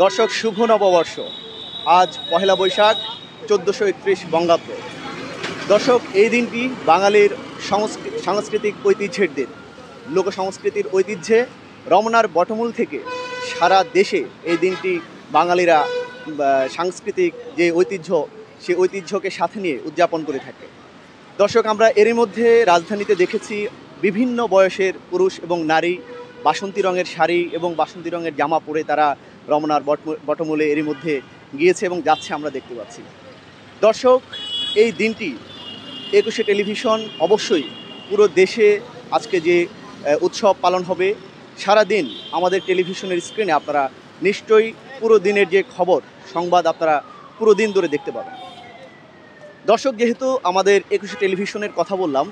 দর্শক শুভ নববর্ষ আজ পহেলা বৈশাখ চোদ্দোশো একত্রিশ বঙ্গাব্দ দর্শক এই দিনটি বাঙালির সাংস্কৃতিক ঐতিহ্যের দিন লোক সংস্কৃতির ঐতিহ্যে রমনার বটমূল থেকে সারা দেশে এই দিনটি বাঙালিরা সাংস্কৃতিক যে ঐতিহ্য সেই ঐতিহ্যকে সাথে নিয়ে উদযাপন করে থাকে দর্শক আমরা এরই মধ্যে রাজধানীতে দেখেছি বিভিন্ন বয়সের পুরুষ এবং নারী বাসন্তী রঙের শাড়ি এবং বাসন্তী রঙের জামা পরে তারা রমনার বটমূলে এরই মধ্যে গিয়েছে এবং যাচ্ছে আমরা দেখতে পাচ্ছি দর্শক এই দিনটি একুশে টেলিভিশন অবশ্যই পুরো দেশে আজকে যে উৎসব পালন হবে সারা দিন আমাদের টেলিভিশনের স্ক্রিনে আপনারা নিশ্চয়ই পুরো দিনের যে খবর সংবাদ আপনারা পুরো দিন ধরে দেখতে পাবেন দর্শক যেহেতু আমাদের একুশে টেলিভিশনের কথা বললাম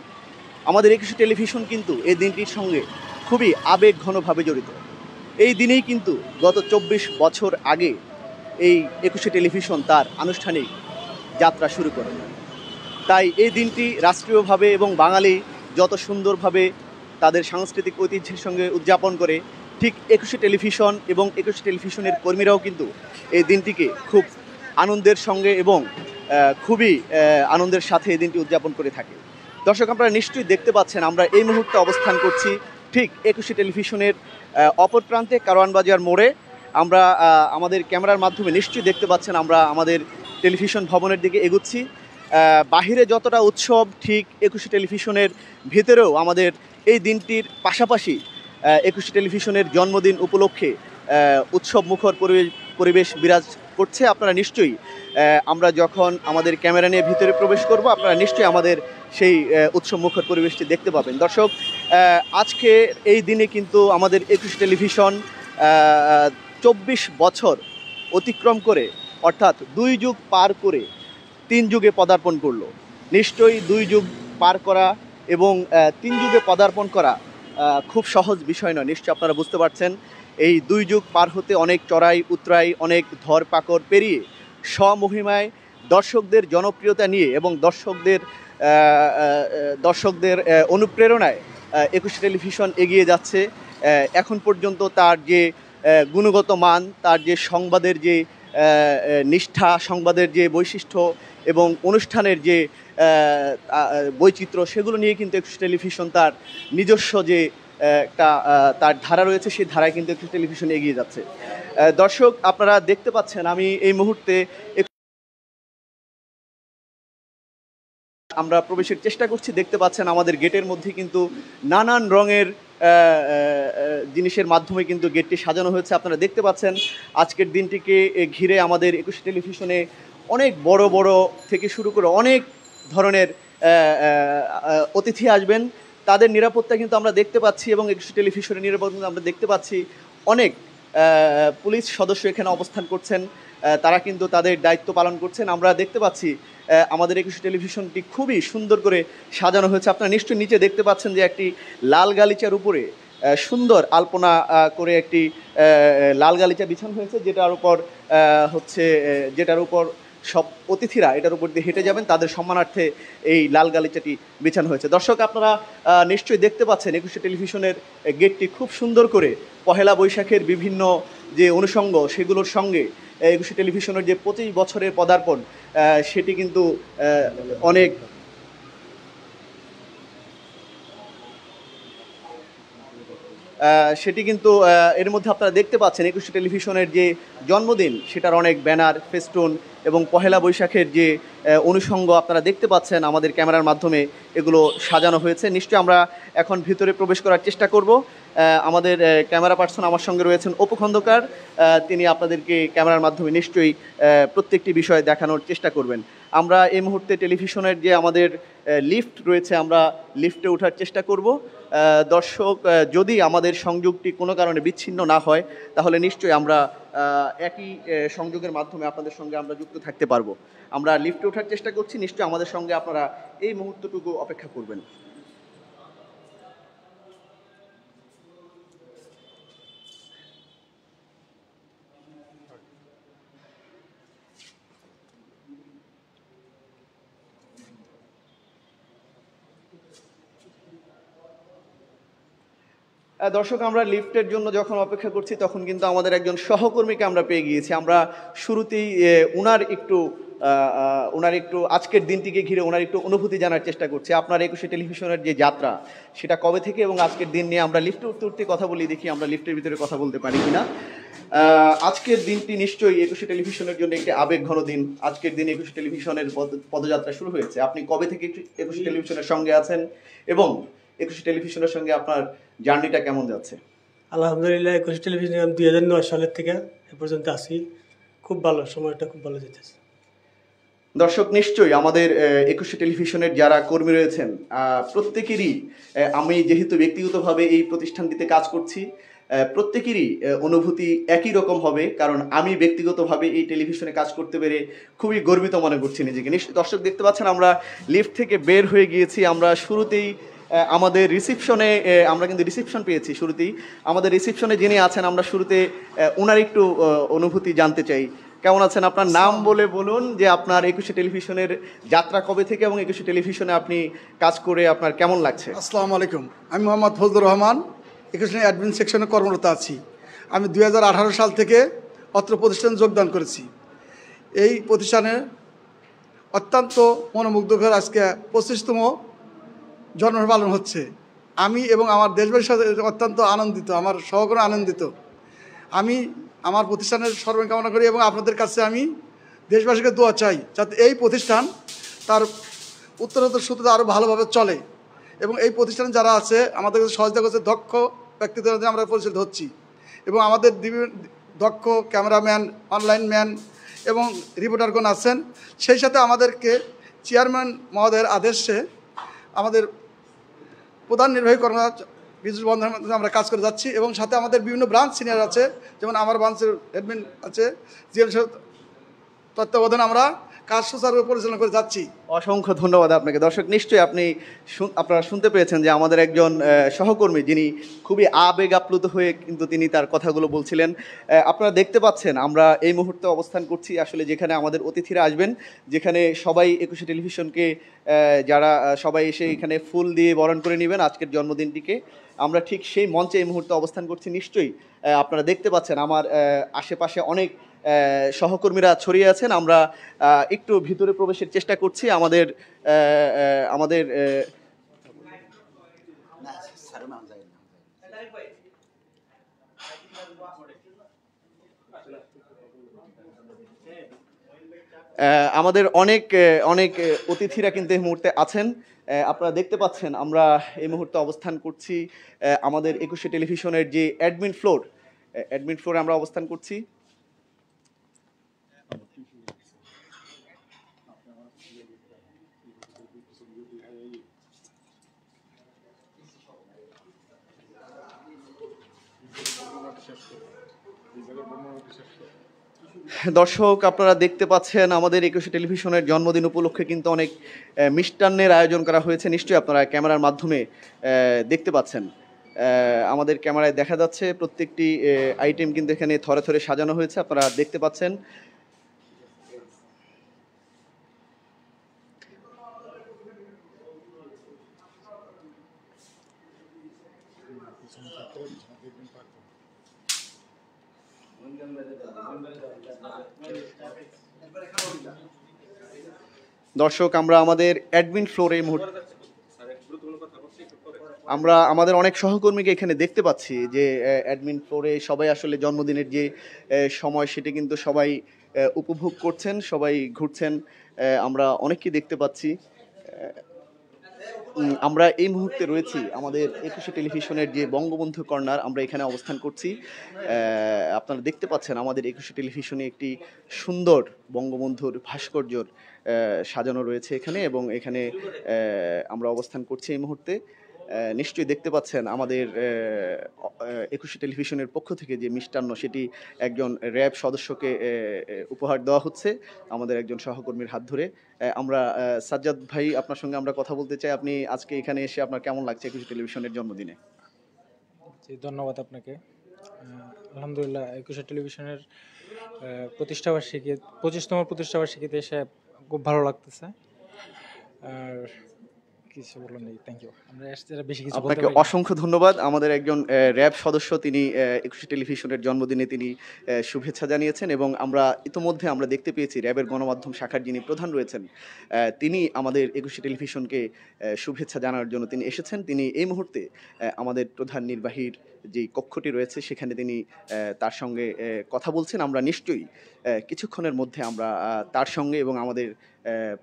আমাদের একুশে টেলিভিশন কিন্তু এই দিনটির সঙ্গে খুবই আবেগ ঘনভাবে জড়িত এই দিনেই কিন্তু গত চব্বিশ বছর আগে এই একুশে টেলিভিশন তার আনুষ্ঠানিক যাত্রা শুরু করে তাই এই দিনটি রাষ্ট্রীয়ভাবে এবং বাঙালি যত সুন্দরভাবে তাদের সাংস্কৃতিক ঐতিহ্যের সঙ্গে উদযাপন করে ঠিক একুশে টেলিভিশন এবং একুশে টেলিভিশনের কর্মীরাও কিন্তু এই দিনটিকে খুব আনন্দের সঙ্গে এবং খুবই আনন্দের সাথে এই দিনটি উদযাপন করে থাকে দর্শক আপনারা নিশ্চয়ই দেখতে পাচ্ছেন আমরা এই মুহূর্তে অবস্থান করছি ঠিক একুশে টেলিভিশনের অপর প্রান্তে কারওয়ানবাজার মোড়ে আমরা আমাদের ক্যামেরার মাধ্যমে নিশ্চয়ই দেখতে পাচ্ছেন আমরা আমাদের টেলিভিশন ভবনের দিকে এগুচ্ছি বাহিরে যতটা উৎসব ঠিক একুশে টেলিভিশনের ভিতরেও আমাদের এই দিনটির পাশাপাশি একুশে টেলিভিশনের জন্মদিন উপলক্ষে উৎসব মুখর পরিবেশ পরিবেশ বিরাজ করছে আপনারা নিশ্চয়ই আমরা যখন আমাদের ক্যামেরা নিয়ে ভিতরে প্রবেশ করব আপনারা নিশ্চয়ই আমাদের সেই উৎসব মুখর পরিবেশটি দেখতে পাবেন দর্শক আজকে এই দিনে কিন্তু আমাদের একুশ টেলিভিশন চব্বিশ বছর অতিক্রম করে অর্থাৎ দুই যুগ পার করে তিন যুগে পদার্পণ করলো নিশ্চয়ই দুই যুগ পার করা এবং তিন যুগে পদার্পণ করা খুব সহজ বিষয় নয় নিশ্চয় আপনারা বুঝতে পারছেন এই দুই যুগ পার হতে অনেক চড়াই উতরাই অনেক ধর পাকড় পেরিয়ে স্বমহিমায় দর্শকদের জনপ্রিয়তা নিয়ে এবং দর্শকদের দর্শকদের অনুপ্রেরণায় একুশে টেলিভিশন এগিয়ে যাচ্ছে এখন পর্যন্ত তার যে গুণগত মান তার যে সংবাদের যে নিষ্ঠা সংবাদের যে বৈশিষ্ট্য এবং অনুষ্ঠানের যে বৈচিত্র্য সেগুলো নিয়ে কিন্তু একুশ টেলিভিশন তার নিজস্ব যে একটা তার ধারা রয়েছে সেই ধারায় কিন্তু একুশ টেলিভিশন এগিয়ে যাচ্ছে দর্শক আপনারা দেখতে পাচ্ছেন আমি এই মুহূর্তে আমরা প্রবেশের চেষ্টা করছি দেখতে পাচ্ছেন আমাদের গেটের মধ্যে কিন্তু নানান রঙের জিনিসের মাধ্যমে কিন্তু গেটটি সাজানো হয়েছে আপনারা দেখতে পাচ্ছেন আজকের দিনটিকে ঘিরে আমাদের একুশে টেলিভিশনে অনেক বড় বড় থেকে শুরু করে অনেক ধরনের অতিথি আসবেন তাদের নিরাপত্তা কিন্তু আমরা দেখতে পাচ্ছি এবং একুশে টেলিভিশনের নিরাপত্তা আমরা দেখতে পাচ্ছি অনেক পুলিশ সদস্য এখানে অবস্থান করছেন তারা কিন্তু তাদের দায়িত্ব পালন করছেন আমরা দেখতে পাচ্ছি আমাদের একুশে টেলিভিশনটি খুবই সুন্দর করে সাজানো হয়েছে আপনারা নিশ্চয়ই নিচে দেখতে পাচ্ছেন যে একটি লাল গালিচার উপরে সুন্দর আলপনা করে একটি লাল গালিচা বিছানো হয়েছে যেটার উপর হচ্ছে যেটার উপর সব অতিথিরা এটার উপর দিয়ে হেঁটে যাবেন তাদের সম্মানার্থে এই লাল গালিচাটি বিছানো হয়েছে দর্শক আপনারা নিশ্চয়ই দেখতে পাচ্ছেন একুশে টেলিভিশনের গেটটি খুব সুন্দর করে পহেলা বৈশাখের বিভিন্ন যে অনুষঙ্গ সেগুলোর সঙ্গে একুশে টেলিভিশনের যে পঁচিশ বছরের পদার্পণ সেটি কিন্তু অনেক সেটি কিন্তু এর মধ্যে আপনারা দেখতে পাচ্ছেন একুশে টেলিভিশনের যে জন্মদিন সেটার অনেক ব্যানার ফেস্টুন এবং পহেলা বৈশাখের যে অনুষঙ্গ আপনারা দেখতে পাচ্ছেন আমাদের ক্যামেরার মাধ্যমে এগুলো সাজানো হয়েছে নিশ্চয় আমরা এখন ভিতরে প্রবেশ করার চেষ্টা করব আমাদের ক্যামেরা পার্সন আমার সঙ্গে রয়েছেন অপু খন্দকার তিনি আপনাদেরকে ক্যামেরার মাধ্যমে নিশ্চয়ই প্রত্যেকটি বিষয় দেখানোর চেষ্টা করবেন আমরা এই মুহূর্তে টেলিভিশনের যে আমাদের লিফট রয়েছে আমরা লিফটে ওঠার চেষ্টা করব দর্শক যদি আমাদের সংযোগটি কোনো কারণে বিচ্ছিন্ন না হয় তাহলে নিশ্চয়ই আমরা একই সংযোগের মাধ্যমে আপনাদের সঙ্গে আমরা যুক্ত থাকতে পারবো আমরা লিফটে ওঠার চেষ্টা করছি নিশ্চয়ই আমাদের সঙ্গে আপনারা এই মুহূর্তটুকু অপেক্ষা করবেন দর্শক আমরা লিফটের জন্য যখন অপেক্ষা করছি তখন কিন্তু আমাদের একজন সহকর্মীকে আমরা পেয়ে গিয়েছি আমরা শুরুতেই উনার একটু ওনার একটু আজকের দিনটিকে ঘিরে ওনার একটু অনুভূতি জানার চেষ্টা করছি আপনার একুশে টেলিভিশনের যে যাত্রা সেটা কবে থেকে এবং আজকের দিন নিয়ে আমরা লিফটে উঠতে উঠতে কথা বলি দেখি আমরা লিফটের ভিতরে কথা বলতে পারি কিনা আজকের দিনটি নিশ্চয়ই একুশে টেলিভিশনের জন্য একটি আবেগ ঘন দিন আজকের দিন একুশে টেলিভিশনের পদযাত্রা শুরু হয়েছে আপনি কবে থেকে একুশে টেলিভিশনের সঙ্গে আছেন এবং একুশে টেলিভিশনের সঙ্গে আপনার জার্নিটা কেমন যাচ্ছে আলহামদুলিল্লাহ একুশে টেলিভিশন দুই হাজার নয় সালের থেকে এ পর্যন্ত আসি খুব ভালো সময়টা খুব ভালো যেতেছে দর্শক নিশ্চয়ই আমাদের একুশে টেলিভিশনের যারা কর্মী রয়েছেন প্রত্যেকেরই আমি যেহেতু ব্যক্তিগতভাবে এই প্রতিষ্ঠানটিতে কাজ করছি প্রত্যেকেরই অনুভূতি একই রকম হবে কারণ আমি ব্যক্তিগতভাবে এই টেলিভিশনে কাজ করতে পেরে খুবই গর্বিত মনে করছি নিজেকে দর্শক দেখতে পাচ্ছেন আমরা লিফট থেকে বের হয়ে গিয়েছি আমরা শুরুতেই আমাদের রিসিপশনে আমরা কিন্তু রিসিপশন পেয়েছি শুরুতেই আমাদের রিসিপশনে যিনি আছেন আমরা শুরুতে ওনার একটু অনুভূতি জানতে চাই কেমন আছেন আপনার নাম বলে বলুন যে আপনার একুশে টেলিভিশনের যাত্রা কবে থেকে এবং একুশে টেলিভিশনে আপনি কাজ করে আপনার কেমন লাগছে আসসালামু আলাইকুম আমি মোহাম্মদ ফজলুর রহমান একুশে অ্যাডমিন সেকশনে কর্মরত আছি আমি দুই সাল থেকে অত্র প্রতিষ্ঠানে যোগদান করেছি এই প্রতিষ্ঠানে অত্যন্ত মনোমুগ্ধকর আজকে পঁচিশতম জন্ম পালন হচ্ছে আমি এবং আমার দেশবাসী অত্যন্ত আনন্দিত আমার সহকর্মী আনন্দিত আমি আমার প্রতিষ্ঠানের সর্বে কামনা করি এবং আপনাদের কাছে আমি দেশবাসীকে দোয়া চাই যাতে এই প্রতিষ্ঠান তার উত্তরোত্তর সূত্রে আরও ভালোভাবে চলে এবং এই প্রতিষ্ঠানে যারা আছে আমাদের কাছে সহযোগিতা করছে দক্ষ ব্যক্তিদের আমরা পরিচালিত হচ্ছি এবং আমাদের দক্ষ ক্যামেরাম্যান অনলাইন ম্যান এবং রিপোর্টারগণ আছেন সেই সাথে আমাদেরকে চেয়ারম্যান মহোদয়ের আদেশে আমাদের প্রধান নির্বাহী কর্মকর্তা বিদ্যুৎ বন্ধনের মাধ্যমে আমরা কাজ করে যাচ্ছি এবং সাথে আমাদের বিভিন্ন ব্রাঞ্চ সিনিয়র আছে যেমন আমার ব্রাঞ্চের হেডমিন আছে জিএম তত্ত্বাবধানে আমরা কাজ সুচারুভাবে পরিচালনা করে যাচ্ছি অসংখ্য ধন্যবাদ আপনাকে দর্শক নিশ্চয়ই আপনি আপনারা শুনতে পেয়েছেন যে আমাদের একজন সহকর্মী যিনি খুবই আবেগ আপ্লুত হয়ে কিন্তু তিনি তার কথাগুলো বলছিলেন আপনারা দেখতে পাচ্ছেন আমরা এই মুহূর্তে অবস্থান করছি আসলে যেখানে আমাদের অতিথিরা আসবেন যেখানে সবাই একুশে টেলিভিশনকে যারা সবাই এসে এখানে ফুল দিয়ে বরণ করে নেবেন আজকের জন্মদিনটিকে আমরা ঠিক সেই মঞ্চে এই মুহূর্তে অবস্থান করছি নিশ্চয়ই আপনারা দেখতে পাচ্ছেন আমার আশেপাশে অনেক সহকর্মীরা ছড়িয়ে আছেন আমরা একটু ভিতরে প্রবেশের চেষ্টা করছি আমাদের আমাদের আমাদের অনেক অনেক অতিথিরা কিন্তু এই মুহূর্তে আছেন আপনারা দেখতে পাচ্ছেন আমরা এই মুহূর্তে অবস্থান করছি আমাদের একুশে টেলিভিশনের যে অ্যাডমিন ফ্লোর অ্যাডমিন ফ্লোরে আমরা অবস্থান করছি দর্শক আপনারা দেখতে পাচ্ছেন আমাদের একুশে টেলিভিশনের জন্মদিন উপলক্ষে কিন্তু অনেক মিষ্টান্নের আয়োজন করা হয়েছে নিশ্চয়ই আপনারা ক্যামেরার মাধ্যমে দেখতে পাচ্ছেন আমাদের ক্যামেরায় দেখা যাচ্ছে প্রত্যেকটি আইটেম কিন্তু এখানে থরে থরে সাজানো হয়েছে আপনারা দেখতে পাচ্ছেন দর্শক আমরা আমাদের অ্যাডমিন ফ্লোরে এই মুহূর্তে আমরা আমাদের অনেক সহকর্মীকে এখানে দেখতে পাচ্ছি যে অ্যাডমিন ফ্লোরে সবাই আসলে জন্মদিনের যে সময় সেটি কিন্তু সবাই উপভোগ করছেন সবাই ঘুরছেন আমরা অনেককে দেখতে পাচ্ছি আমরা এই মুহূর্তে রয়েছি আমাদের একুশে টেলিভিশনের যে বঙ্গবন্ধু কর্নার আমরা এখানে অবস্থান করছি আপনারা দেখতে পাচ্ছেন আমাদের একুশে টেলিভিশনে একটি সুন্দর বঙ্গবন্ধুর ভাস্কর্যর সাজানো রয়েছে এখানে এবং এখানে আমরা অবস্থান করছি এই মুহূর্তে নিশ্চয়ই দেখতে পাচ্ছেন আমাদের একুশে টেলিভিশনের পক্ষ থেকে যে মিষ্টান্ন সেটি একজন র্যাব সদস্যকে উপহার দেওয়া হচ্ছে আমাদের একজন সহকর্মীর হাত ধরে আমরা সাজ্জাদ ভাই আপনার সঙ্গে আমরা কথা বলতে চাই আপনি আজকে এখানে এসে আপনার কেমন লাগছে একুশে টেলিভিশনের জন্মদিনে ধন্যবাদ আপনাকে আলহামদুলিল্লাহ একুশে টেলিভিশনের প্রতিষ্ঠাবার্ষিকী পঁচিশতম প্রতিষ্ঠাবার্ষিকীতে এসে খুব ভালো লাগতেছে আর আপনাকে অসংখ্য ধন্যবাদ আমাদের একজন র্যাব সদস্য তিনি একুশে টেলিভিশনের জন্মদিনে তিনি শুভেচ্ছা জানিয়েছেন এবং আমরা ইতোমধ্যে আমরা দেখতে পেয়েছি র্যাবের গণমাধ্যম শাখার যিনি প্রধান রয়েছেন তিনি আমাদের একুশে টেলিভিশনকে শুভেচ্ছা জানার জন্য তিনি এসেছেন তিনি এই মুহূর্তে আমাদের প্রধান নির্বাহীর যে কক্ষটি রয়েছে সেখানে তিনি তার সঙ্গে কথা বলছেন আমরা নিশ্চয়ই কিছুক্ষণের মধ্যে আমরা তার সঙ্গে এবং আমাদের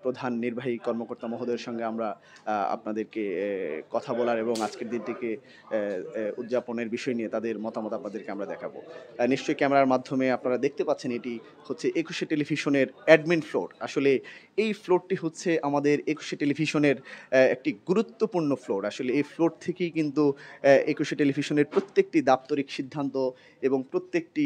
প্রধান নির্বাহী কর্মকর্তা মহোদয়ের সঙ্গে আমরা আপনাদেরকে কথা বলার এবং আজকের দিনটিকে উদযাপনের বিষয় নিয়ে তাদের মতামত আপনাদেরকে আমরা দেখাবো নিশ্চয়ই ক্যামেরার মাধ্যমে আপনারা দেখতে পাচ্ছেন এটি হচ্ছে একুশে টেলিভিশনের অ্যাডমিন ফ্লোর আসলে এই ফ্লোরটি হচ্ছে আমাদের একুশে টেলিভিশনের একটি গুরুত্বপূর্ণ ফ্লোর আসলে এই ফ্লোর থেকেই কিন্তু একুশে টেলিভিশনের প্রত্যেকটি দাপ্তরিক সিদ্ধান্ত এবং প্রত্যেকটি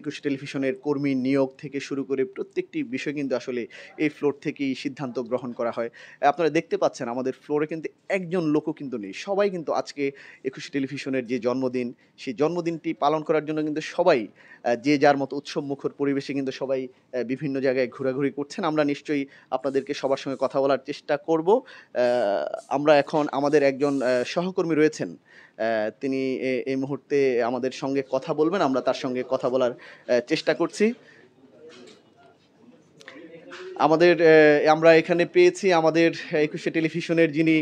একুশ টেলিভিশনের কর্মী নিয়োগ থেকে শুরু করে প্রত্যেকটি বিষয় কিন্তু আসলে এই ফ্লোর থেকেই সিদ্ধান্ত গ্রহণ করা হয় আপনারা দেখতে পাচ্ছেন আমাদের ফ্লোরে কিন্তু একজন লোকও কিন্তু নেই সবাই কিন্তু আজকে একুশে টেলিভিশনের যে জন্মদিন সেই জন্মদিনটি পালন করার জন্য কিন্তু সবাই যে যার মতো উৎসব মুখর পরিবেশে কিন্তু সবাই বিভিন্ন জায়গায় ঘোরাঘুরি করছেন আমরা নিশ্চয়ই আপনাদেরকে সবার সঙ্গে কথা বলার চেষ্টা করব আমরা এখন আমাদের একজন সহকর্মী রয়েছেন তিনি এই মুহূর্তে আমাদের সঙ্গে কথা বলবেন আমরা তার সঙ্গে কথা বলার চেষ্টা করছি আমাদের আমরা এখানে পেয়েছি আমাদের একুশে টেলিভিশনের যিনি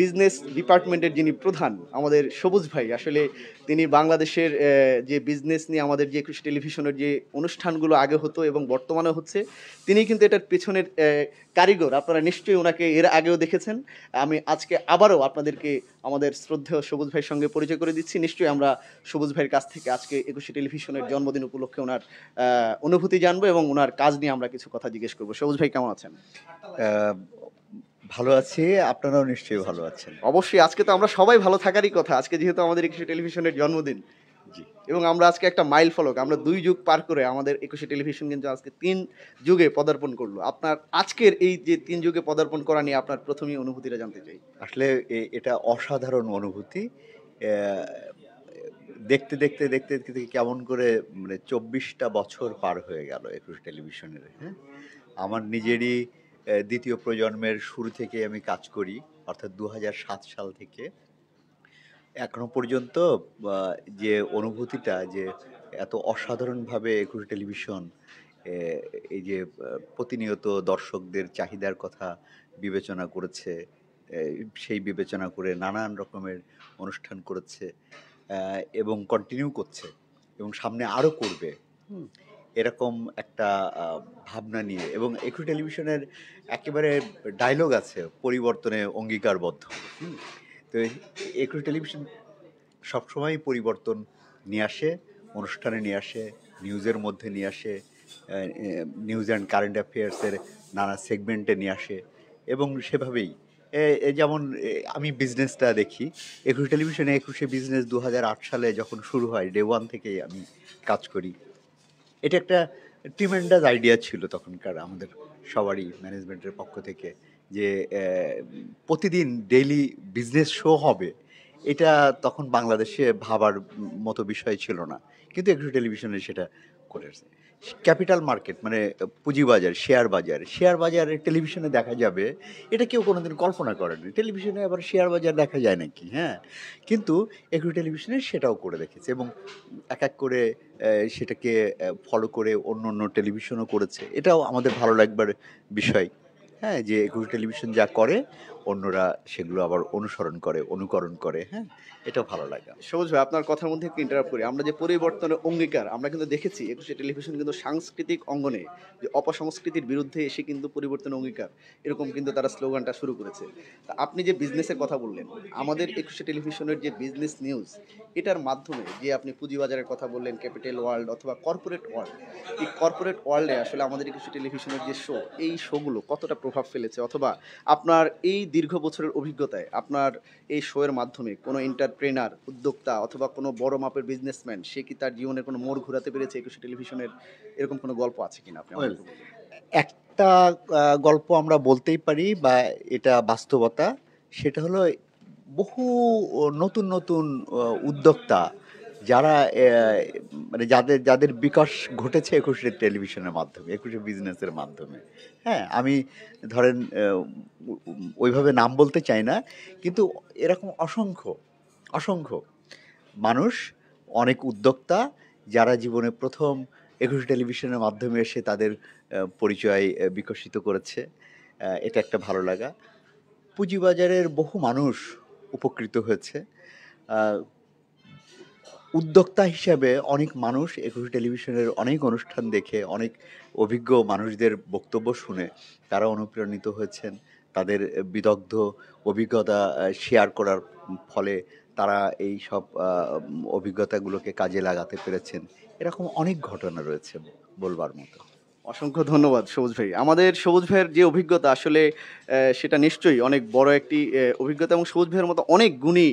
বিজনেস ডিপার্টমেন্টের যিনি প্রধান আমাদের সবুজ ভাই আসলে তিনি বাংলাদেশের যে বিজনেস নিয়ে আমাদের যে একুশ টেলিভিশনের যে অনুষ্ঠানগুলো আগে হতো এবং বর্তমানে হচ্ছে তিনি কিন্তু এটার পেছনের কারিগর আপনারা নিশ্চয়ই ওনাকে এর আগেও দেখেছেন আমি আজকে আবারও আপনাদেরকে আমাদের শ্রদ্ধেয় সবুজ ভাইয়ের সঙ্গে পরিচয় করে দিচ্ছি নিশ্চয়ই আমরা সবুজ ভাইয়ের কাছ থেকে আজকে একুশে টেলিভিশনের জন্মদিন উপলক্ষে ওনার অনুভূতি জানবো এবং ওনার কাজ নিয়ে আমরা কিছু কথা জিজ্ঞেস করবো সবুজ ভাই কেমন আছেন ভালো আছি আপনারাও নিশ্চয়ই ভালো আছেন অবশ্যই আজকে তো আমরা সবাই ভালো থাকারই কথা আজকে যেহেতু আমাদের একুশে টেলিভিশনের জন্মদিন জি এবং আমরা আজকে একটা মাইল ফলক আমরা দুই যুগ পার করে আমাদের একুশে টেলিভিশন কিন্তু আজকে তিন যুগে পদার্পণ করলো আপনার আজকের এই যে তিন যুগে পদার্পণ করা নিয়ে আপনার প্রথমেই অনুভূতিটা জানতে চাই আসলে এটা অসাধারণ অনুভূতি দেখতে দেখতে দেখতে দেখতে কেমন করে মানে চব্বিশটা বছর পার হয়ে গেল একুশ টেলিভিশনের হ্যাঁ আমার নিজেরই দ্বিতীয় প্রজন্মের শুরু থেকে আমি কাজ করি অর্থাৎ দু সাল থেকে এখনো পর্যন্ত যে অনুভূতিটা যে এত অসাধারণভাবে একুশ টেলিভিশন এই যে প্রতিনিয়ত দর্শকদের চাহিদার কথা বিবেচনা করেছে সেই বিবেচনা করে নানান রকমের অনুষ্ঠান করেছে এবং কন্টিনিউ করছে এবং সামনে আরও করবে এরকম একটা ভাবনা নিয়ে এবং একটু টেলিভিশনের একেবারে ডায়লগ আছে পরিবর্তনে অঙ্গীকারবদ্ধ তো একটু টেলিভিশন সবসময় পরিবর্তন নিয়ে আসে অনুষ্ঠানে নিয়ে আসে নিউজের মধ্যে নিয়ে আসে নিউজ অ্যান্ড কারেন্ট অ্যাফেয়ার্সের নানা সেগমেন্টে নিয়ে আসে এবং সেভাবেই যেমন আমি বিজনেসটা দেখি একুশ টেলিভিশনে একুশে বিজনেস দু সালে যখন শুরু হয় ডে ওয়ান থেকেই আমি কাজ করি এটা একটা ট্রিমেন্ডাস আইডিয়া ছিল তখনকার আমাদের সবারই ম্যানেজমেন্টের পক্ষ থেকে যে প্রতিদিন ডেইলি বিজনেস শো হবে এটা তখন বাংলাদেশে ভাবার মতো বিষয় ছিল না কিন্তু একটু টেলিভিশনে সেটা করে ক্যাপিটাল মার্কেট মানে পুঁজিবাজার শেয়ার বাজার শেয়ার বাজারে টেলিভিশনে দেখা যাবে এটা কেউ কোনোদিন কল্পনা করেনি টেলিভিশনে আবার শেয়ার বাজার দেখা যায় নাকি হ্যাঁ কিন্তু একটু টেলিভিশনে সেটাও করে দেখেছে এবং এক এক করে সেটাকে ফলো করে অন্য অন্য টেলিভিশনও করেছে এটাও আমাদের ভালো লাগবার বিষয় হ্যাঁ যে একটু টেলিভিশন যা করে অন্যরা সেগুলো আবার অনুসরণ করে অনুকরণ করে হ্যাঁ এটাও ভালো লাগে সবুজ ভাই আপনার কথার মধ্যে একটু ইন্টারাপ্ট করি আমরা যে পরিবর্তনের অঙ্গীকার আমরা কিন্তু দেখেছি একুশে টেলিভিশন কিন্তু সাংস্কৃতিক অঙ্গনে যে অপসংস্কৃতির বিরুদ্ধে এসে কিন্তু পরিবর্তন অঙ্গীকার এরকম কিন্তু তারা স্লোগানটা শুরু করেছে তা আপনি যে বিজনেসের কথা বললেন আমাদের একুশে টেলিভিশনের যে বিজনেস নিউজ এটার মাধ্যমে যে আপনি পুঁজিবাজারের কথা বললেন ক্যাপিটাল ওয়ার্ল্ড অথবা কর্পোরেট ওয়ার্ল্ড এই কর্পোরেট ওয়ার্ল্ডে আসলে আমাদের একুশে টেলিভিশনের যে শো এই শোগুলো কতটা প্রভাব ফেলেছে অথবা আপনার এই দীর্ঘ বছরের অভিজ্ঞতায় আপনার এই শোয়ের মাধ্যমে কোনো এন্টারপ্রেনার উদ্যোক্তা অথবা কোনো বড় মাপের বিজনেসম্যান সে কি তার জীবনে কোনো মোড় ঘুরাতে পেরেছে একুশে টেলিভিশনের এরকম কোনো গল্প আছে কিনা আপনি একটা গল্প আমরা বলতেই পারি বা এটা বাস্তবতা সেটা হলো বহু নতুন নতুন উদ্যোক্তা যারা মানে যাদের যাদের বিকাশ ঘটেছে একুশের টেলিভিশনের মাধ্যমে একুশে বিজনেসের মাধ্যমে হ্যাঁ আমি ধরেন ওইভাবে নাম বলতে চাই না কিন্তু এরকম অসংখ্য অসংখ্য মানুষ অনেক উদ্যোক্তা যারা জীবনে প্রথম একুশ টেলিভিশনের মাধ্যমে এসে তাদের পরিচয় বিকশিত করেছে এটা একটা ভালো লাগা পুঁজিবাজারের বহু মানুষ উপকৃত হয়েছে উদ্যোক্তা হিসাবে অনেক মানুষ একুশ টেলিভিশনের অনেক অনুষ্ঠান দেখে অনেক অভিজ্ঞ মানুষদের বক্তব্য শুনে তারা অনুপ্রাণিত হয়েছেন তাদের বিদগ্ধ অভিজ্ঞতা শেয়ার করার ফলে তারা এই সব অভিজ্ঞতাগুলোকে কাজে লাগাতে পেরেছেন এরকম অনেক ঘটনা রয়েছে বলবার মতো অসংখ্য ধন্যবাদ সবুজ ভাই আমাদের সবুজ ভাইয়ের যে অভিজ্ঞতা আসলে সেটা নিশ্চয়ই অনেক বড় একটি অভিজ্ঞতা এবং সবুজ ভাইয়ের মতো অনেক গুণী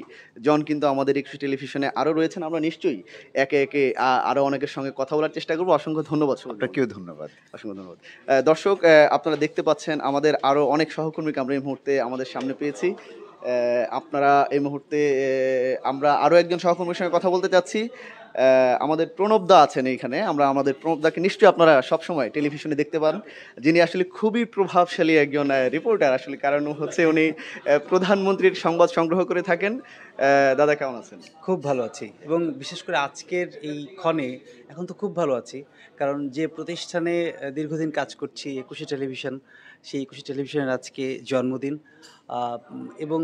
জন কিন্তু আমাদের একটু টেলিভিশনে আরও রয়েছেন আমরা নিশ্চয়ই একে একে আরও অনেকের সঙ্গে কথা বলার চেষ্টা করবো অসংখ্য ধন্যবাদ কেউ ধন্যবাদ অসংখ্য ধন্যবাদ দর্শক আপনারা দেখতে পাচ্ছেন আমাদের আরও অনেক সহকর্মীকে আমরা এই মুহূর্তে আমাদের সামনে পেয়েছি আপনারা এই মুহূর্তে আমরা আরও একজন সহকর্মীর সঙ্গে কথা বলতে চাচ্ছি আমাদের প্রণবদা আছেন এইখানে আমরা আমাদের প্রণবদাকে নিশ্চয়ই আপনারা সবসময় টেলিভিশনে দেখতে পান যিনি আসলে খুবই প্রভাবশালী একজন রিপোর্টার আসলে কারণ হচ্ছে উনি প্রধানমন্ত্রীর সংবাদ সংগ্রহ করে থাকেন দাদা কেমন আছেন খুব ভালো আছি এবং বিশেষ করে আজকের এই ক্ষণে এখন তো খুব ভালো আছি কারণ যে প্রতিষ্ঠানে দীর্ঘদিন কাজ করছি একুশে টেলিভিশন সেই একুশে টেলিভিশনের আজকে জন্মদিন এবং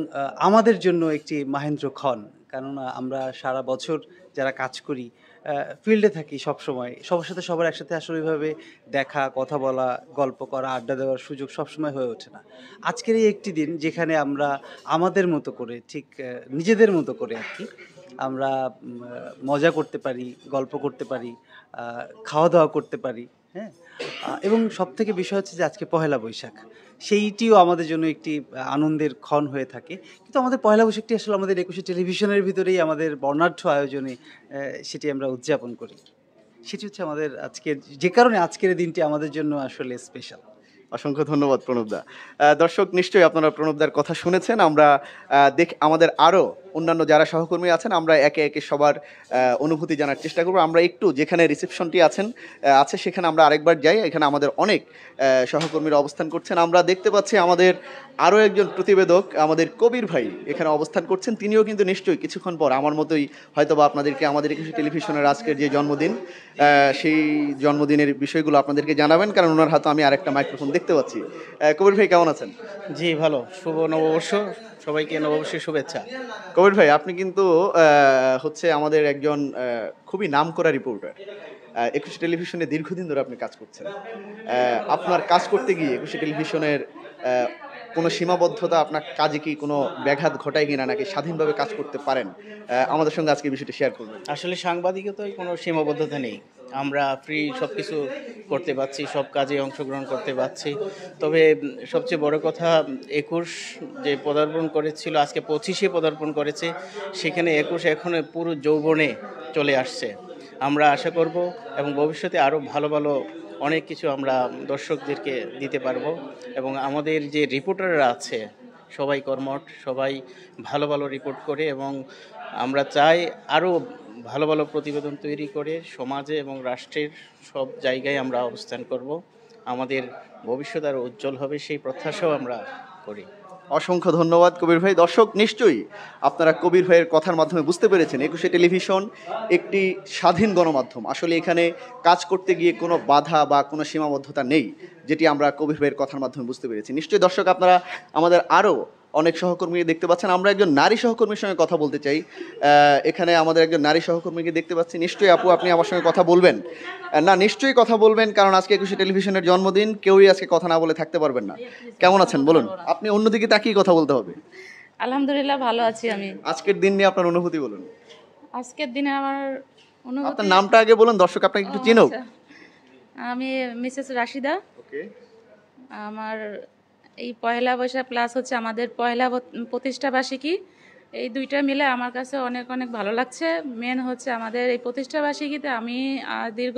আমাদের জন্য একটি মাহেন্দ্র ক্ষণ কেননা আমরা সারা বছর যারা কাজ করি ফিল্ডে থাকি সব সময় সবার সাথে সবার একসাথে আসলে ওইভাবে দেখা কথা বলা গল্প করা আড্ডা দেওয়ার সুযোগ সবসময় হয়ে ওঠে না আজকের এই একটি দিন যেখানে আমরা আমাদের মতো করে ঠিক নিজেদের মতো করে আর কি আমরা মজা করতে পারি গল্প করতে পারি খাওয়া দাওয়া করতে পারি হ্যাঁ এবং সব থেকে বিষয় হচ্ছে যে আজকে পহেলা বৈশাখ সেইটিও আমাদের জন্য একটি আনন্দের ক্ষণ হয়ে থাকে কিন্তু আমাদের পয়লা বৈশাখটি আসলে আমাদের একুশে টেলিভিশনের ভিতরেই আমাদের বর্ণাঢ্য আয়োজনে সেটি আমরা উদযাপন করি সেটি হচ্ছে আমাদের আজকের যে কারণে আজকের দিনটি আমাদের জন্য আসলে স্পেশাল অসংখ্য ধন্যবাদ প্রণবদা দর্শক নিশ্চয়ই আপনারা প্রণবদার কথা শুনেছেন আমরা দেখ আমাদের আরও অন্যান্য যারা সহকর্মী আছেন আমরা একে একে সবার অনুভূতি জানার চেষ্টা করব আমরা একটু যেখানে রিসেপশনটি আছেন আছে সেখানে আমরা আরেকবার যাই এখানে আমাদের অনেক সহকর্মীরা অবস্থান করছেন আমরা দেখতে পাচ্ছি আমাদের আরও একজন প্রতিবেদক আমাদের কবির ভাই এখানে অবস্থান করছেন তিনিও কিন্তু নিশ্চয়ই কিছুক্ষণ পর আমার মতোই হয়তো বা আপনাদেরকে আমাদের কিছু টেলিভিশনের আজকের যে জন্মদিন সেই জন্মদিনের বিষয়গুলো আপনাদেরকে জানাবেন কারণ ওনার হাতে আমি আরেকটা মাইক্রোফোন দেখতে পাচ্ছি কবির ভাই কেমন আছেন জি ভালো শুভ নববর্ষ সবাইকে নববর্ষের শুভেচ্ছা কবির ভাই আপনি কিন্তু হচ্ছে আমাদের একজন খুবই নাম করা রিপোর্টার একুশে টেলিভিশনে দীর্ঘদিন ধরে আপনি কাজ করছেন আপনার কাজ করতে গিয়ে একুশে টেলিভিশনের কোনো সীমাবদ্ধতা আপনার কাজে কি কোনো ব্যাঘাত ঘটায় কিনা নাকি স্বাধীনভাবে কাজ করতে পারেন আমাদের সঙ্গে আজকে বিষয়টি শেয়ার করবেন আসলে সাংবাদিকতায় কোনো সীমাবদ্ধতা নেই আমরা ফ্রি সব কিছু করতে পারছি সব কাজে অংশগ্রহণ করতে পারছি তবে সবচেয়ে বড় কথা একুশ যে পদার্পণ করেছিল আজকে পঁচিশে পদার্পণ করেছে সেখানে একুশ এখন পুরো যৌবনে চলে আসছে আমরা আশা করব এবং ভবিষ্যতে আরও ভালো ভালো অনেক কিছু আমরা দর্শকদেরকে দিতে পারবো এবং আমাদের যে রিপোর্টাররা আছে সবাই কর্মঠ সবাই ভালো ভালো রিপোর্ট করে এবং আমরা চাই আরও ভালো ভালো প্রতিবেদন তৈরি করে সমাজে এবং রাষ্ট্রের সব জায়গায় আমরা অবস্থান করব আমাদের ভবিষ্যৎ আরও উজ্জ্বল হবে সেই প্রত্যাশাও আমরা করি অসংখ্য ধন্যবাদ কবির ভাই দর্শক নিশ্চয়ই আপনারা কবির ভাইয়ের কথার মাধ্যমে বুঝতে পেরেছেন একুশে টেলিভিশন একটি স্বাধীন গণমাধ্যম আসলে এখানে কাজ করতে গিয়ে কোনো বাধা বা কোনো সীমাবদ্ধতা নেই যেটি আমরা কবির ভাইয়ের কথার মাধ্যমে বুঝতে পেরেছি নিশ্চয়ই দর্শক আপনারা আমাদের আরও অনেক সহকর্মী দেখতে পাচ্ছেন আমরা একজন নারী সহকর্মীর সঙ্গে কথা বলতে চাই এখানে আমাদের একজন নারী সহকর্মীকে দেখতে পাচ্ছি নিশ্চয়ই আপু আপনি আমার সঙ্গে কথা বলবেন না নিশ্চয়ই কথা বলবেন কারণ আজকে একুশে টেলিভিশনের জন্মদিন কেউই আজকে কথা না বলে থাকতে পারবেন না কেমন আছেন বলুন আপনি অন্যদিকে তাকিয়ে কথা বলতে হবে আলহামদুলিল্লাহ ভালো আছি আমি আজকের দিন নিয়ে আপনার অনুভূতি বলুন আজকের দিনে আমার অনুভূতি আপনার নামটা আগে বলুন দর্শক আপনাকে একটু চিনুক আচ্ছা। আমি মিসেস রাশিদা ওকে আমার এই পয়লা বৈশাখ প্লাস হচ্ছে আমাদের পয়লা প্রতিষ্ঠাবার্ষিকী এই দুইটা মিলে আমার কাছে অনেক অনেক ভালো লাগছে মেন হচ্ছে আমাদের এই প্রতিষ্ঠাবার্ষিকীতে আমি দীর্ঘ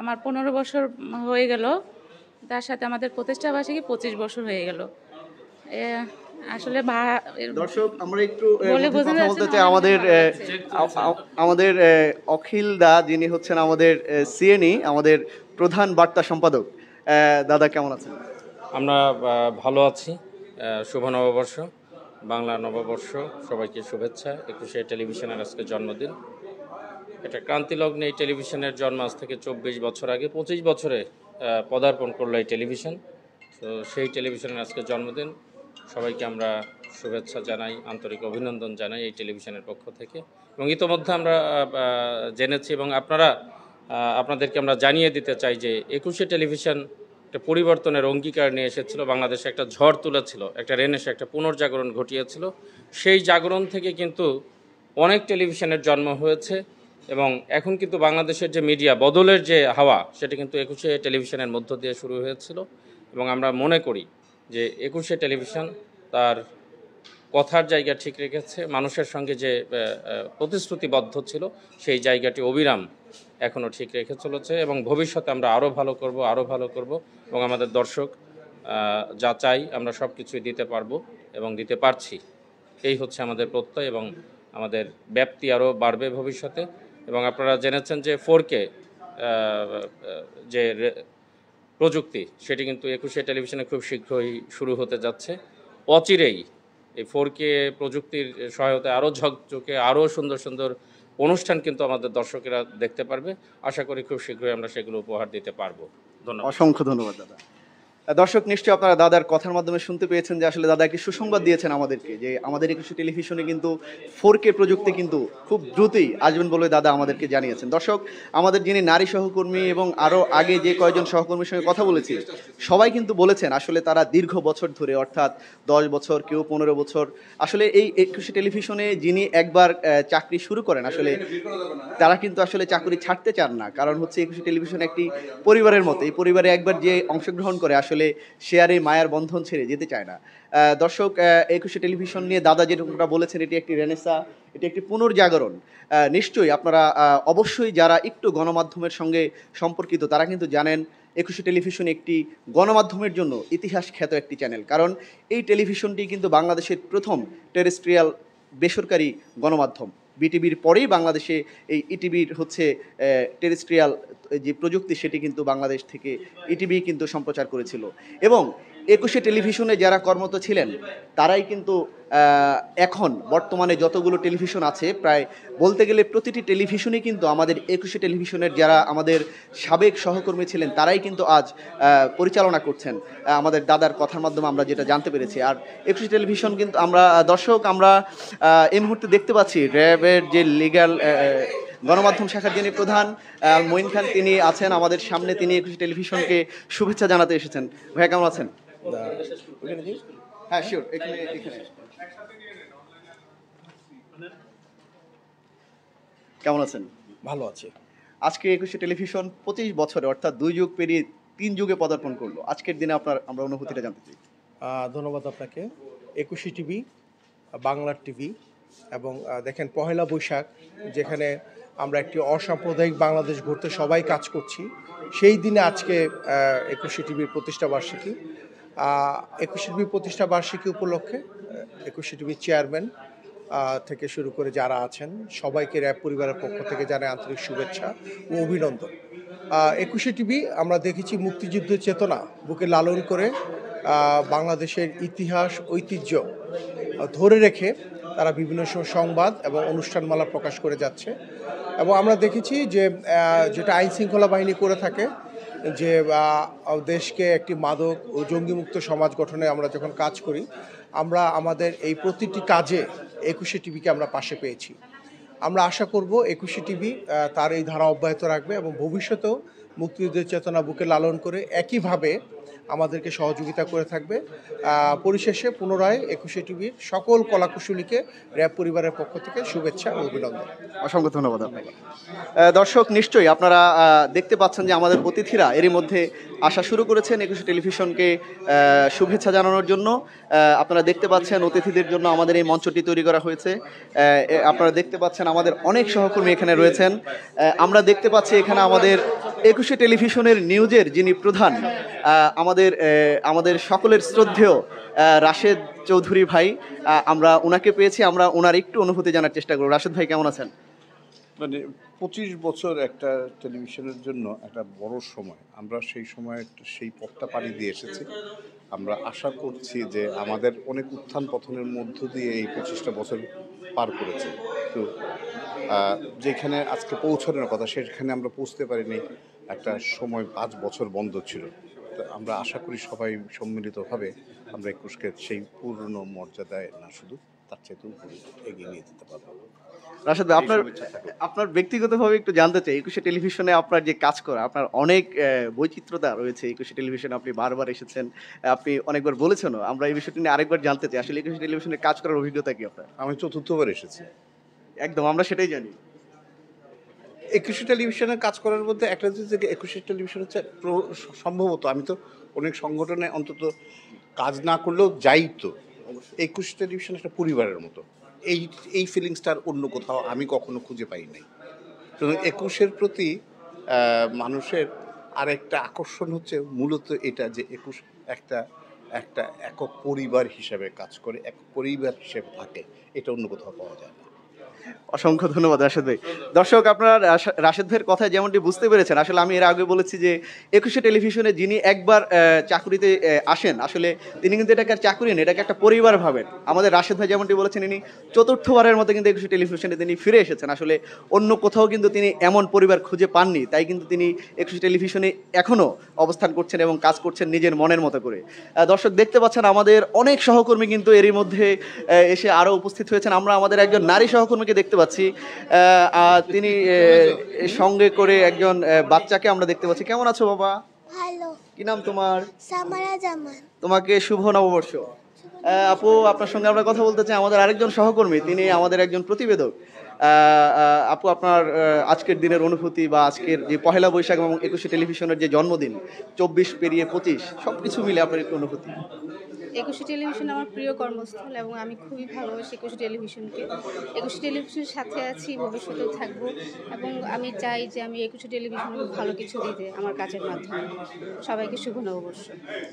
আমার পনেরো বছর হয়ে গেল তার সাথে আমাদের প্রতিষ্ঠাবার্ষিকী পঁচিশ বছর হয়ে গেল আসলে দর্শক আমরা একটু বলতে চাই আমাদের আমাদের অখিল দা যিনি হচ্ছেন আমাদের সিএনই e, আমাদের প্রধান বার্তা সম্পাদক দাদা কেমন আছেন আমরা ভালো আছি শুভ নববর্ষ বাংলা নববর্ষ সবাইকে শুভেচ্ছা একুশে টেলিভিশনের আজকে জন্মদিন এটা ক্রান্তিলগ্নে এই টেলিভিশনের জন্ম আজ থেকে চব্বিশ বছর আগে পঁচিশ বছরে পদার্পণ করলো এই টেলিভিশন তো সেই টেলিভিশনের আজকে জন্মদিন সবাইকে আমরা শুভেচ্ছা জানাই আন্তরিক অভিনন্দন জানাই এই টেলিভিশনের পক্ষ থেকে এবং ইতোমধ্যে আমরা জেনেছি এবং আপনারা আপনাদেরকে আমরা জানিয়ে দিতে চাই যে একুশে টেলিভিশন একটা পরিবর্তনের অঙ্গীকার নিয়ে এসেছিল বাংলাদেশে একটা ঝড় তুলেছিল একটা রেনেসে একটা পুনর্জাগরণ ঘটিয়েছিল সেই জাগরণ থেকে কিন্তু অনেক টেলিভিশনের জন্ম হয়েছে এবং এখন কিন্তু বাংলাদেশের যে মিডিয়া বদলের যে হাওয়া সেটা কিন্তু একুশে টেলিভিশনের মধ্য দিয়ে শুরু হয়েছিল এবং আমরা মনে করি যে একুশে টেলিভিশন তার কথার জায়গা ঠিক রেখেছে মানুষের সঙ্গে যে প্রতিশ্রুতিবদ্ধ ছিল সেই জায়গাটি অবিরাম এখনও ঠিক রেখে চলেছে এবং ভবিষ্যতে আমরা আরও ভালো করব আরও ভালো করব এবং আমাদের দর্শক যা চাই আমরা সব কিছুই দিতে পারবো এবং দিতে পারছি এই হচ্ছে আমাদের প্রত্যয় এবং আমাদের ব্যাপ্তি আরও বাড়বে ভবিষ্যতে এবং আপনারা জেনেছেন যে ফোর কে যে প্রযুক্তি সেটি কিন্তু একুশে টেলিভিশনে খুব শীঘ্রই শুরু হতে যাচ্ছে অচিরেই এই ফোর কে প্রযুক্তির সহায়তায় আরও ঝকঝকে আরও সুন্দর সুন্দর অনুষ্ঠান কিন্তু আমাদের দর্শকেরা দেখতে পারবে আশা করি খুব শীঘ্রই আমরা সেগুলো উপহার দিতে পারবো ধন্যবাদ অসংখ্য ধন্যবাদ দাদা দর্শক নিশ্চয়ই আপনারা দাদার কথার মাধ্যমে শুনতে পেয়েছেন যে আসলে দাদা একটি সুসংবাদ দিয়েছেন আমাদেরকে যে আমাদের একুশে টেলিভিশনে কিন্তু ফোর কে প্রযুক্তি কিন্তু খুব দ্রুতই আসবেন বলে দাদা আমাদেরকে জানিয়েছেন দর্শক আমাদের যিনি নারী সহকর্মী এবং আরও আগে যে কয়েকজন সহকর্মীর সঙ্গে কথা বলেছি সবাই কিন্তু বলেছেন আসলে তারা দীর্ঘ বছর ধরে অর্থাৎ দশ বছর কেউ পনেরো বছর আসলে এই একুশে টেলিভিশনে যিনি একবার চাকরি শুরু করেন আসলে তারা কিন্তু আসলে চাকরি ছাড়তে চান না কারণ হচ্ছে একুশে টেলিভিশন একটি পরিবারের মতো এই পরিবারে একবার যে অংশগ্রহণ করে আসলে আসলে শেয়ারে মায়ার বন্ধন ছেড়ে যেতে চায় না দর্শক একুশে টেলিভিশন নিয়ে দাদা যেরকমটা বলেছেন এটি একটি রেনেসা এটি একটি পুনর্জাগরণ নিশ্চয়ই আপনারা অবশ্যই যারা একটু গণমাধ্যমের সঙ্গে সম্পর্কিত তারা কিন্তু জানেন একুশে টেলিভিশন একটি গণমাধ্যমের জন্য ইতিহাস খ্যাত একটি চ্যানেল কারণ এই টেলিভিশনটি কিন্তু বাংলাদেশের প্রথম টেরেস্ট্রিয়াল বেসরকারি গণমাধ্যম বিটিভির পরেই বাংলাদেশে এই ইটিভির e হচ্ছে টেরেস্ট্রিয়াল যে প্রযুক্তি সেটি কিন্তু বাংলাদেশ থেকে ইটিভি e কিন্তু সম্প্রচার করেছিল এবং একুশে টেলিভিশনে যারা কর্মরত ছিলেন তারাই কিন্তু এখন বর্তমানে যতগুলো টেলিভিশন আছে প্রায় বলতে গেলে প্রতিটি টেলিভিশনই কিন্তু আমাদের একুশে টেলিভিশনের যারা আমাদের সাবেক সহকর্মী ছিলেন তারাই কিন্তু আজ পরিচালনা করছেন আমাদের দাদার কথার মাধ্যমে আমরা যেটা জানতে পেরেছি আর একুশে টেলিভিশন কিন্তু আমরা দর্শক আমরা এই মুহূর্তে দেখতে পাচ্ছি র্যাবের যে লিগাল গণমাধ্যম শাখার যিনি প্রধান মঈন খান তিনি আছেন আমাদের সামনে তিনি একুশে টেলিভিশনকে শুভেচ্ছা জানাতে এসেছেন ভাইয়া কেমন আছেন হ্যাঁ, হ্যাঁ? কেমন আছেন ভালো আছে আজকে একুশে টেলিভিশন পঁচিশ বছরে অর্থাৎ দুই যুগ পেরিয়ে তিন যুগে পদার্পণ করলো আজকের দিনে আপনার আমরা অনুভূতিটা জানতে চাই ধন্যবাদ আপনাকে একুশে টিভি বাংলার টিভি এবং দেখেন পহেলা বৈশাখ যেখানে আমরা একটি অসাম্প্রদায়িক বাংলাদেশ ঘুরতে সবাই কাজ করছি সেই দিনে আজকে একুশে টিভির প্রতিষ্ঠা বার্ষিকী একুশে টিভি প্রতিষ্ঠা বার্ষিকী উপলক্ষে একুশে টিভির চেয়ারম্যান থেকে শুরু করে যারা আছেন সবাইকে র্যাব পরিবারের পক্ষ থেকে জানাই আন্তরিক শুভেচ্ছা ও অভিনন্দন একুশে টিভি আমরা দেখেছি মুক্তিযুদ্ধ চেতনা বুকে লালন করে বাংলাদেশের ইতিহাস ঐতিহ্য ধরে রেখে তারা বিভিন্ন সংবাদ এবং অনুষ্ঠানমালা প্রকাশ করে যাচ্ছে এবং আমরা দেখেছি যে যেটা আইনশৃঙ্খলা বাহিনী করে থাকে যে দেশকে একটি মাদক ও জঙ্গিমুক্ত সমাজ গঠনে আমরা যখন কাজ করি আমরা আমাদের এই প্রতিটি কাজে একুশে টিভিকে আমরা পাশে পেয়েছি আমরা আশা করব একুশে টিভি তার এই ধারা অব্যাহত রাখবে এবং ভবিষ্যতেও মুক্তিযুদ্ধের চেতনা বুকে লালন করে একইভাবে আমাদেরকে সহযোগিতা করে থাকবে পরিশেষে পুনরায় একুশে টিভির সকল কলাকুশলীকে র্যাব পরিবারের পক্ষ থেকে শুভেচ্ছা ও অভিনন্দন অসংখ্য ধন্যবাদ আপনাকে দর্শক নিশ্চয়ই আপনারা দেখতে পাচ্ছেন যে আমাদের অতিথিরা এরই মধ্যে আসা শুরু করেছেন একুশে টেলিভিশনকে শুভেচ্ছা জানানোর জন্য আপনারা দেখতে পাচ্ছেন অতিথিদের জন্য আমাদের এই মঞ্চটি তৈরি করা হয়েছে আপনারা দেখতে পাচ্ছেন আমাদের অনেক সহকর্মী এখানে রয়েছেন আমরা দেখতে পাচ্ছি এখানে আমাদের একুশে টেলিভিশনের নিউজের যিনি প্রধান আমাদের আমাদের সকলের শ্রদ্ধেয় রাশেদ চৌধুরী ভাই আমরা ওনাকে পেয়েছি আমরা ওনার একটু অনুভূতি জানার চেষ্টা করবো রাশেদ ভাই কেমন আছেন মানে পঁচিশ বছর একটা টেলিভিশনের জন্য একটা বড় সময় আমরা সেই সময় সেই পথটা পাড়ি দিয়ে এসেছি আমরা আশা করছি যে আমাদের অনেক উত্থান পথনের মধ্য দিয়ে এই পঁচিশটা বছর পার করেছে তো যেখানে আজকে পৌঁছানোর কথা সেখানে আমরা পৌঁছতে পারিনি একটা সময় পাঁচ বছর বন্ধ ছিল আমরা আশা করি সবাই সম্মিলিতভাবে আমরা একুশকে সেই পূর্ণ মর্যাদায় না শুধু তার চাইতেও এগিয়ে নিয়ে যেতে পারবো রাশেদ আপনার আপনার ব্যক্তিগতভাবে একটু জানতে চাই একুশে টেলিভিশনে আপনার যে কাজ করা আপনার অনেক বৈচিত্রতা রয়েছে একুশে টেলিভিশনে আপনি বারবার এসেছেন আপনি অনেকবার বলেছেনও আমরা এই বিষয়টি নিয়ে আরেকবার জানতে চাই আসলে একুশে টেলিভিশনে কাজ করার অভিজ্ঞতা কি আপনার আমি চতুর্থবার এসেছি একদম আমরা সেটাই জানি একুশে টেলিভিশনে কাজ করার মধ্যে একটা যে একুশে টেলিভিশন হচ্ছে সম্ভবত আমি তো অনেক সংগঠনে অন্তত কাজ না করলেও যাই তো একুশ টেলিভিশন একটা পরিবারের মতো এই এই ফিলিংসটার অন্য কোথাও আমি কখনো খুঁজে পাই নাই একুশের প্রতি মানুষের আর একটা আকর্ষণ হচ্ছে মূলত এটা যে একুশ একটা একটা একক পরিবার হিসাবে কাজ করে এক পরিবার হিসেবে থাকে এটা অন্য কোথাও পাওয়া যায় অসংখ্য ধন্যবাদ রাশেদ ভাই দর্শক আপনারা রাশেদ ভাইয়ের কথায় যেমনটি বুঝতে পেরেছেন আসলে আমি এর আগে বলেছি যে একুশে টেলিভিশনে যিনি একবার চাকরিতে আসেন আসলে তিনি কিন্তু এটাকে আর চাকরি নেন এটাকে একটা পরিবার ভাবেন আমাদের রাশেদ ভাই যেমনটি বলেছেন ইনি চতুর্থবারের মতো কিন্তু একুশে টেলিভিশনে তিনি ফিরে এসেছেন আসলে অন্য কোথাও কিন্তু তিনি এমন পরিবার খুঁজে পাননি তাই কিন্তু তিনি একুশে টেলিভিশনে এখনও অবস্থান করছেন এবং কাজ করছেন নিজের মনের মতো করে দর্শক দেখতে পাচ্ছেন আমাদের অনেক সহকর্মী কিন্তু এরই মধ্যে এসে আরও উপস্থিত হয়েছেন আমরা আমাদের একজন নারী সহকর্মীকে দেখতে পাচ্ছি তিনি সঙ্গে করে একজন বাচ্চাকে আমরা দেখতে পাচ্ছি কেমন আছো বাবা ভালো কি নাম তোমার সামারা জামান তোমাকে শুভ নববর্ষ আপু আপনার সঙ্গে আমরা কথা বলতে চাই আমাদের আরেকজন সহকর্মী তিনি আমাদের একজন প্রতিবেদক আপু আপনার আজকের দিনের অনুভূতি বা আজকের যে পহেলা বৈশাখ এবং একুশে টেলিভিশনের যে জন্মদিন চব্বিশ পেরিয়ে পঁচিশ সব কিছু মিলে আপনার একটু অনুভূতি একুশে টেলিভিশন আমার প্রিয় কর্মস্থল এবং আমি খুবই ভালোবাসি একুশে টেলিভিশনকে একুশে টেলিভিশনের সাথে আছি ভবিষ্যতেও থাকব এবং আমি চাই যে আমি একুশে টেলিভিশন ভালো কিছু দিতে আমার কাজের মাধ্যমে সবাইকে শুভ নববর্ষ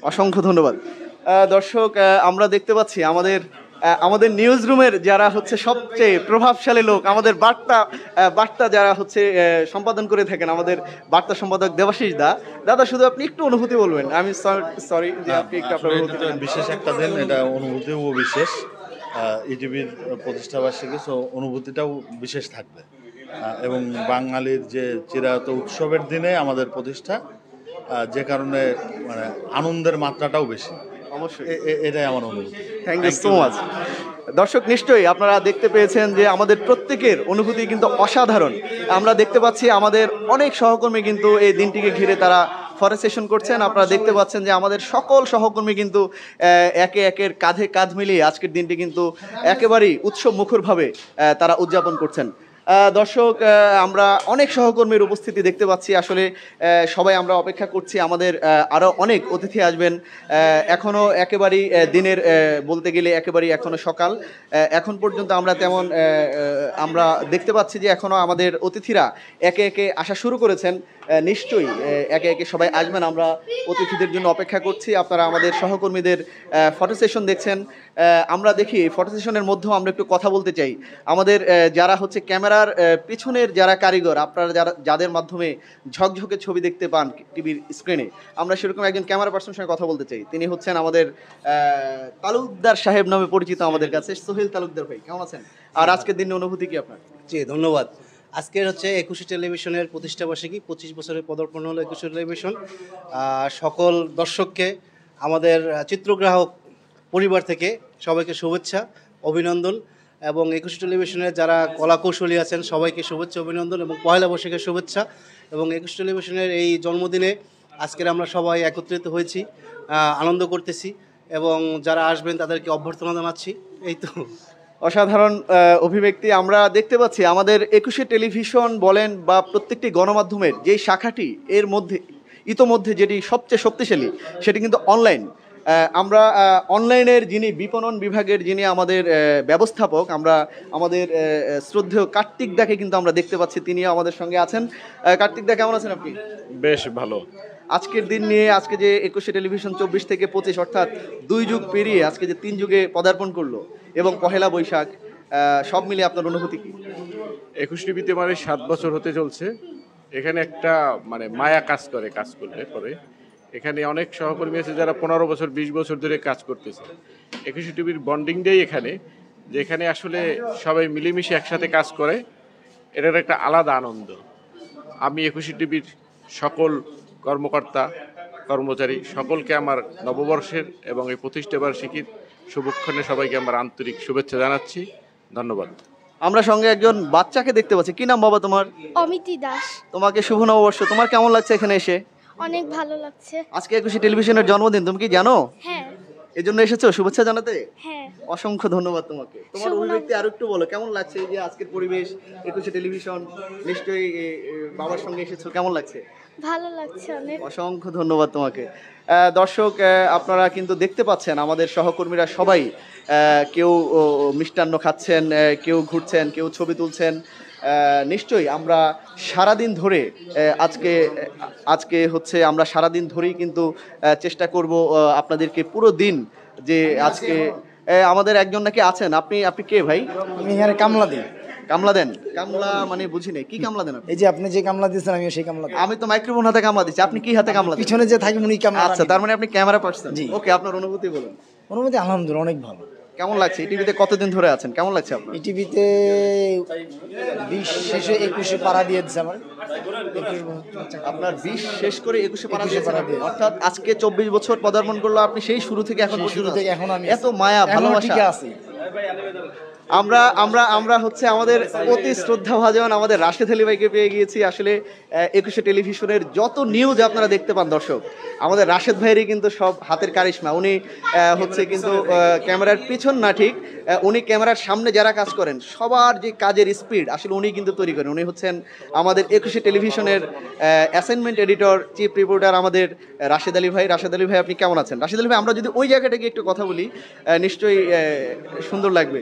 অসংখ্য ধন্যবাদ দর্শক আমরা দেখতে পাচ্ছি আমাদের আমাদের নিউজ রুমের যারা হচ্ছে সবচেয়ে প্রভাবশালী লোক আমাদের বার্তা বার্তা যারা হচ্ছে সম্পাদন করে থাকেন আমাদের বার্তা সম্পাদক দেবাশিস দা দাদা শুধু আপনি একটু অনুভূতি বলবেন আমি সরি যে আপনি বিশেষ একটা দেন এটা অনুভূতিও বিশেষ ইটিভির e প্রতিষ্ঠাবার্ষিকী সো অনুভূতিটাও বিশেষ থাকবে এবং বাঙালির যে চিরায়ত উৎসবের দিনে আমাদের প্রতিষ্ঠা যে কারণে মানে আনন্দের মাত্রাটাও বেশি অবশ্যই এটাই আমার অনুভূতি থ্যাংক ইউ সো মাচ দর্শক নিশ্চয়ই আপনারা দেখতে পেয়েছেন যে আমাদের প্রত্যেকের অনুভূতি কিন্তু অসাধারণ আমরা দেখতে পাচ্ছি আমাদের অনেক সহকর্মী কিন্তু এই দিনটিকে ঘিরে তারা ফরেস্টেশন করছেন আপনারা দেখতে পাচ্ছেন যে আমাদের সকল সহকর্মী কিন্তু একে একের কাঁধে কাঁধ মিলিয়ে আজকের দিনটি কিন্তু একেবারেই উৎসব মুখরভাবে তারা উদযাপন করছেন দর্শক আমরা অনেক সহকর্মীর উপস্থিতি দেখতে পাচ্ছি আসলে সবাই আমরা অপেক্ষা করছি আমাদের আরও অনেক অতিথি আসবেন এখনও একেবারেই দিনের বলতে গেলে একেবারেই এখনও সকাল এখন পর্যন্ত আমরা তেমন আমরা দেখতে পাচ্ছি যে এখনও আমাদের অতিথিরা একে একে আসা শুরু করেছেন নিশ্চয়ই একে একে সবাই আসবেন আমরা অতিথিদের জন্য অপেক্ষা করছি আপনারা আমাদের সহকর্মীদের ফটো সেশন দেখছেন আমরা দেখি ফটো সেশনের মধ্যেও আমরা একটু কথা বলতে চাই আমাদের যারা হচ্ছে ক্যামেরার পিছনের যারা কারিগর আপনারা যারা যাদের মাধ্যমে ঝকঝকে ছবি দেখতে পান টিভির স্ক্রিনে আমরা সেরকম একজন ক্যামেরা পার্সনের সঙ্গে কথা বলতে চাই তিনি হচ্ছেন আমাদের তালুকদার সাহেব নামে পরিচিত আমাদের কাছে সোহেল তালুকদার ভাই কেমন আছেন আর আজকের দিনের অনুভূতি কি আপনার জি ধন্যবাদ আজকের হচ্ছে একুশে টেলিভিশনের বার্ষিকী পঁচিশ বছরের পদার্পণ হলো একুশে টেলিভিশন সকল দর্শককে আমাদের চিত্রগ্রাহক পরিবার থেকে সবাইকে শুভেচ্ছা অভিনন্দন এবং একুশে টেলিভিশনের যারা কলাকৌশলী আছেন সবাইকে শুভেচ্ছা অভিনন্দন এবং পয়লা বৈশাখের শুভেচ্ছা এবং একুশে টেলিভিশনের এই জন্মদিনে আজকের আমরা সবাই একত্রিত হয়েছি আনন্দ করতেছি এবং যারা আসবেন তাদেরকে অভ্যর্থনা জানাচ্ছি এই তো অসাধারণ অভিব্যক্তি আমরা দেখতে পাচ্ছি আমাদের একুশে টেলিভিশন বলেন বা প্রত্যেকটি গণমাধ্যমের যে শাখাটি এর মধ্যে ইতোমধ্যে যেটি সবচেয়ে শক্তিশালী সেটি কিন্তু অনলাইন আমরা অনলাইনের যিনি বিপণন বিভাগের যিনি আমাদের ব্যবস্থাপক আমরা আমাদের শ্রদ্ধেয় কার্তিক দাকে কিন্তু আমরা দেখতে পাচ্ছি তিনিও আমাদের সঙ্গে আছেন কার্তিক দা কেমন আছেন আপনি বেশ ভালো আজকের দিন নিয়ে আজকে যে একুশে টেলিভিশন চব্বিশ থেকে পঁচিশ অর্থাৎ দুই যুগ পেরিয়ে আজকে যে তিন যুগে পদার্পণ করলো এবং পহেলা বৈশাখ সব মিলে আপনার অনুভূতি কি একুশ টিভিতে মানে সাত বছর হতে চলছে এখানে একটা মানে মায়া কাজ করে কাজ করলে পরে এখানে অনেক সহকর্মী আছে যারা পনেরো বছর বিশ বছর ধরে কাজ করতেছে একুশে টিভির বন্ডিং ডেই এখানে যে এখানে আসলে সবাই মিলেমিশে একসাথে কাজ করে এটার একটা আলাদা আনন্দ আমি একুশে টিভির সকল কর্মকর্তা কর্মচারী সকলকে আমার নববর্ষের এবং এই প্রতিষ্ঠা বার্ষিকীর শুভক্ষণে সবাইকে আমার আন্তরিক শুভেচ্ছা জানাচ্ছি ধন্যবাদ আমরা সঙ্গে একজন বাচ্চাকে দেখতে পাচ্ছি কি নাম বাবা তোমার অমিতি দাস তোমাকে শুভ নববর্ষ তোমার কেমন লাগছে এখানে এসে অনেক ভালো লাগছে আজকে একুশে টেলিভিশনের জন্মদিন তুমি কি জানো হ্যাঁ এজন্য এসেছো শুভেচ্ছা জানাতে হ্যাঁ অসংখ্য ধন্যবাদ তোমাকে তোমার অভিব্যক্তি আর একটু বলো কেমন লাগছে এই যে আজকের পরিবেশ একুশে টেলিভিশন নিশ্চয়ই বাবার সঙ্গে এসেছো কেমন লাগছে ভালো লাগছে অনেক অসংখ্য ধন্যবাদ তোমাকে দর্শক আপনারা কিন্তু দেখতে পাচ্ছেন আমাদের সহকর্মীরা সবাই কেউ মিষ্টান্ন খাচ্ছেন কেউ ঘুরছেন কেউ ছবি তুলছেন নিশ্চয়ই আমরা সারাদিন ধরে আজকে আজকে হচ্ছে আমরা সারাদিন ধরেই কিন্তু চেষ্টা করব আপনাদেরকে পুরো দিন যে আজকে আমাদের একজন নাকি আছেন আপনি আপনি কে ভাই আমি হ্যাঁ কামলা দিই কামলা দেন কামলা মানে বুঝি নাই কি কামলা দেন এই যে আপনি যে কামলা দিয়েছেন আমি সেই কামলা আমি তো মাইক্রোফোন হাতে কামলা দিচ্ছি আপনি কি হাতে কামলা পিছনে যে থাকি উনি কামলা আচ্ছা তার মানে আপনি ক্যামেরা পার্সন ওকে আপনার অনুভূতি বলুন অনুভূতি আলহামদুলিল্লাহ অনেক ভালো কেমন লাগছে ইটিভিতে কতদিন ধরে আছেন কেমন লাগছে আপনার ইটিভিতে বিশ শেষে একুশে পাড়া দিয়ে আমার আচ্ছা। আপনার বিশ শেষ করে একুশে পাড়া দিয়ে অর্থাৎ আজকে চব্বিশ বছর পদার্পণ করলো আপনি সেই শুরু থেকে এখন শুরু থেকে এখন আমি এত মায়া ভালোবাসা আছি আমরা আমরা আমরা হচ্ছে আমাদের অতি শ্রদ্ধাভাজন আমাদের রাশেদ আলী ভাইকে পেয়ে গিয়েছি আসলে একুশে টেলিভিশনের যত নিউজ আপনারা দেখতে পান দর্শক আমাদের রাশেদ ভাইয়েরই কিন্তু সব হাতের কারিশমা উনি হচ্ছে কিন্তু ক্যামেরার পিছন না ঠিক উনি ক্যামেরার সামনে যারা কাজ করেন সবার যে কাজের স্পিড আসলে উনি কিন্তু তৈরি করেন উনি হচ্ছেন আমাদের একুশে টেলিভিশনের অ্যাসাইনমেন্ট এডিটর চিফ রিপোর্টার আমাদের রাশেদ আলী ভাই রাশেদ আলী ভাই আপনি কেমন আছেন রাশেদ আলী ভাই আমরা যদি ওই জায়গাটাকে একটু কথা বলি নিশ্চয়ই সুন্দর লাগবে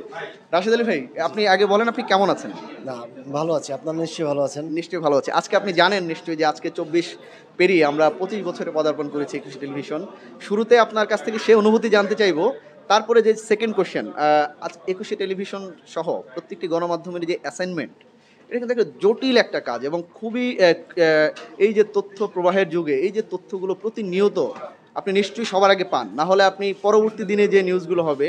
রাশিদ আলী ভাই আপনি আগে বলেন আপনি কেমন আছেন না ভালো আছি আপনার নিশ্চয়ই ভালো আছেন নিশ্চয়ই ভালো আছে আজকে আপনি জানেন নিশ্চয়ই যে আজকে চব্বিশ পেরিয়ে আমরা পঁচিশ বছরে পদার্পণ করেছি একুশে টেলিভিশন শুরুতে আপনার কাছ থেকে সে অনুভূতি জানতে চাইবো তারপরে যে সেকেন্ড কোশ্চেন আজ একুশে টেলিভিশন সহ প্রত্যেকটি গণমাধ্যমের যে অ্যাসাইনমেন্ট এটা কিন্তু একটা জটিল একটা কাজ এবং খুবই এই যে তথ্য প্রবাহের যুগে এই যে তথ্যগুলো প্রতিনিয়ত আপনি নিশ্চয়ই সবার আগে পান না হলে আপনি পরবর্তী দিনে যে নিউজগুলো হবে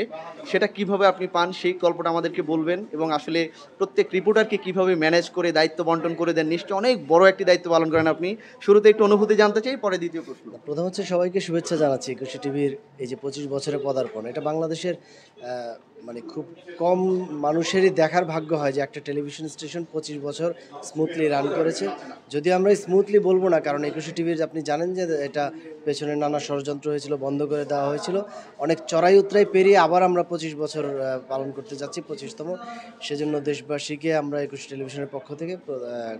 সেটা কিভাবে আপনি পান সেই গল্পটা আমাদেরকে বলবেন এবং আসলে প্রত্যেক রিপোর্টারকে কিভাবে ম্যানেজ করে দায়িত্ব বন্টন করে দেন নিশ্চয়ই অনেক বড় একটি দায়িত্ব পালন করেন আপনি শুরুতে একটু অনুভূতি জানতে চাই পরে দ্বিতীয় প্রশ্ন প্রথম হচ্ছে সবাইকে শুভেচ্ছা জানাচ্ছি একুশে টিভির এই যে পঁচিশ বছরের পদার্পণ এটা বাংলাদেশের মানে খুব কম মানুষেরই দেখার ভাগ্য হয় যে একটা টেলিভিশন স্টেশন পঁচিশ বছর স্মুথলি রান করেছে যদি আমরা স্মুথলি বলবো না কারণ একুশে টিভির আপনি জানেন যে এটা পেছনে নানা ষড়যন্ত্র হয়েছিল বন্ধ করে দেওয়া হয়েছিল অনেক চড়াই উতরাই পেরিয়ে আবার আমরা পঁচিশ বছর পালন করতে যাচ্ছি পঁচিশতম সেজন্য দেশবাসীকে আমরা একুশ টেলিভিশনের পক্ষ থেকে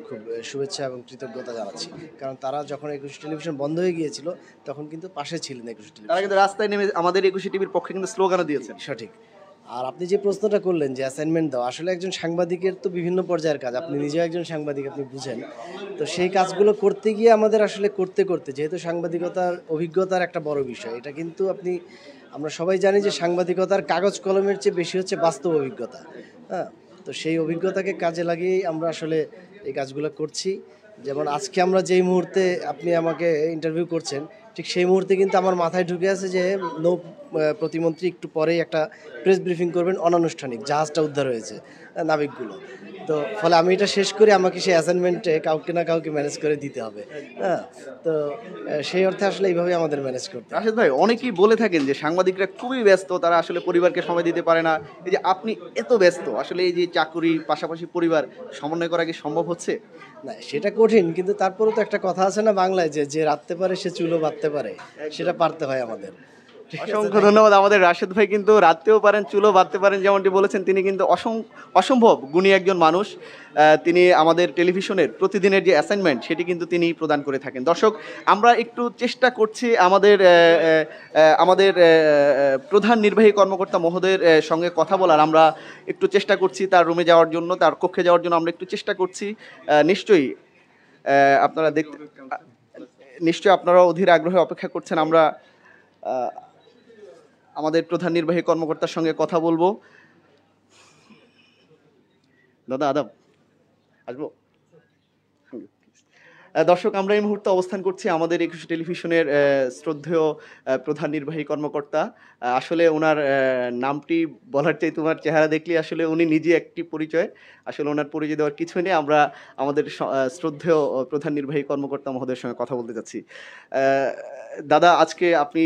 খুব শুভেচ্ছা এবং কৃতজ্ঞতা জানাচ্ছি কারণ তারা যখন একুশ টেলিভিশন বন্ধ হয়ে গিয়েছিল তখন কিন্তু পাশে ছিলেন একুশে টিভি তারা কিন্তু রাস্তায় নেমে আমাদের একুশে টিভির পক্ষে কিন্তু স্লোগানও দিয়েছেন সঠিক আর আপনি যে প্রশ্নটা করলেন যে অ্যাসাইনমেন্ট দাও আসলে একজন সাংবাদিকের তো বিভিন্ন পর্যায়ের কাজ আপনি নিজেও একজন সাংবাদিক আপনি বুঝেন তো সেই কাজগুলো করতে গিয়ে আমাদের আসলে করতে করতে যেহেতু সাংবাদিকতার অভিজ্ঞতার একটা বড় বিষয় এটা কিন্তু আপনি আমরা সবাই জানি যে সাংবাদিকতার কাগজ কলমের চেয়ে বেশি হচ্ছে বাস্তব অভিজ্ঞতা হ্যাঁ তো সেই অভিজ্ঞতাকে কাজে লাগিয়েই আমরা আসলে এই কাজগুলো করছি যেমন আজকে আমরা যেই মুহূর্তে আপনি আমাকে ইন্টারভিউ করছেন ঠিক সেই মুহূর্তে কিন্তু আমার মাথায় ঢুকে আছে যে নো প্রতিমন্ত্রী একটু পরেই একটা প্রেস ব্রিফিং করবেন অনানুষ্ঠানিক জাহাজটা উদ্ধার হয়েছে নাবিকগুলো তো ফলে আমি এটা শেষ করে আমাকে সেই অ্যাসাইনমেন্টে কাউকে না কাউকে ম্যানেজ করে দিতে হবে হ্যাঁ তো সেই অর্থে আসলে এইভাবে আমাদের ম্যানেজ করতে আসলে ভাই অনেকেই বলে থাকেন যে সাংবাদিকরা খুবই ব্যস্ত তারা আসলে পরিবারকে সময় দিতে পারে না এই যে আপনি এত ব্যস্ত আসলে এই যে চাকরি পাশাপাশি পরিবার সমন্বয় করা কি সম্ভব হচ্ছে না সেটা কঠিন কিন্তু তারপরেও তো একটা কথা আছে না বাংলায় যে যে রাখতে পারে সে চুলো বাঁধতে পারে সেটা পারতে হয় আমাদের অসংখ্য ধন্যবাদ আমাদের রাশেদ ভাই কিন্তু রাততেও পারেন চুলো বাঁধতে পারেন যেমনটি বলেছেন তিনি কিন্তু অসম্ভব গুণী একজন মানুষ তিনি আমাদের টেলিভিশনের প্রতিদিনের যে অ্যাসাইনমেন্ট সেটি কিন্তু তিনি প্রদান করে থাকেন দর্শক আমরা একটু চেষ্টা করছি আমাদের আমাদের প্রধান নির্বাহী কর্মকর্তা মহোদয়ের সঙ্গে কথা বলার আমরা একটু চেষ্টা করছি তার রুমে যাওয়ার জন্য তার কক্ষে যাওয়ার জন্য আমরা একটু চেষ্টা করছি নিশ্চয়ই আপনারা দেখতে নিশ্চয়ই আপনারা অধীর আগ্রহে অপেক্ষা করছেন আমরা আমাদের প্রধান নির্বাহী কর্মকর্তার সঙ্গে কথা বলবো দাদা আদাব আসবো দর্শক আমরা এই মুহূর্তে অবস্থান করছি আমাদের একুশে টেলিভিশনের শ্রদ্ধেয় প্রধান নির্বাহী কর্মকর্তা আসলে ওনার নামটি বলার চাই তোমার চেহারা দেখলে আসলে উনি নিজে একটি পরিচয় আসলে ওনার পরিচয় দেওয়ার কিছু নেই আমরা আমাদের শ্রদ্ধেয় প্রধান নির্বাহী কর্মকর্তা মহোদয়ের সঙ্গে কথা বলতে যাচ্ছি দাদা আজকে আপনি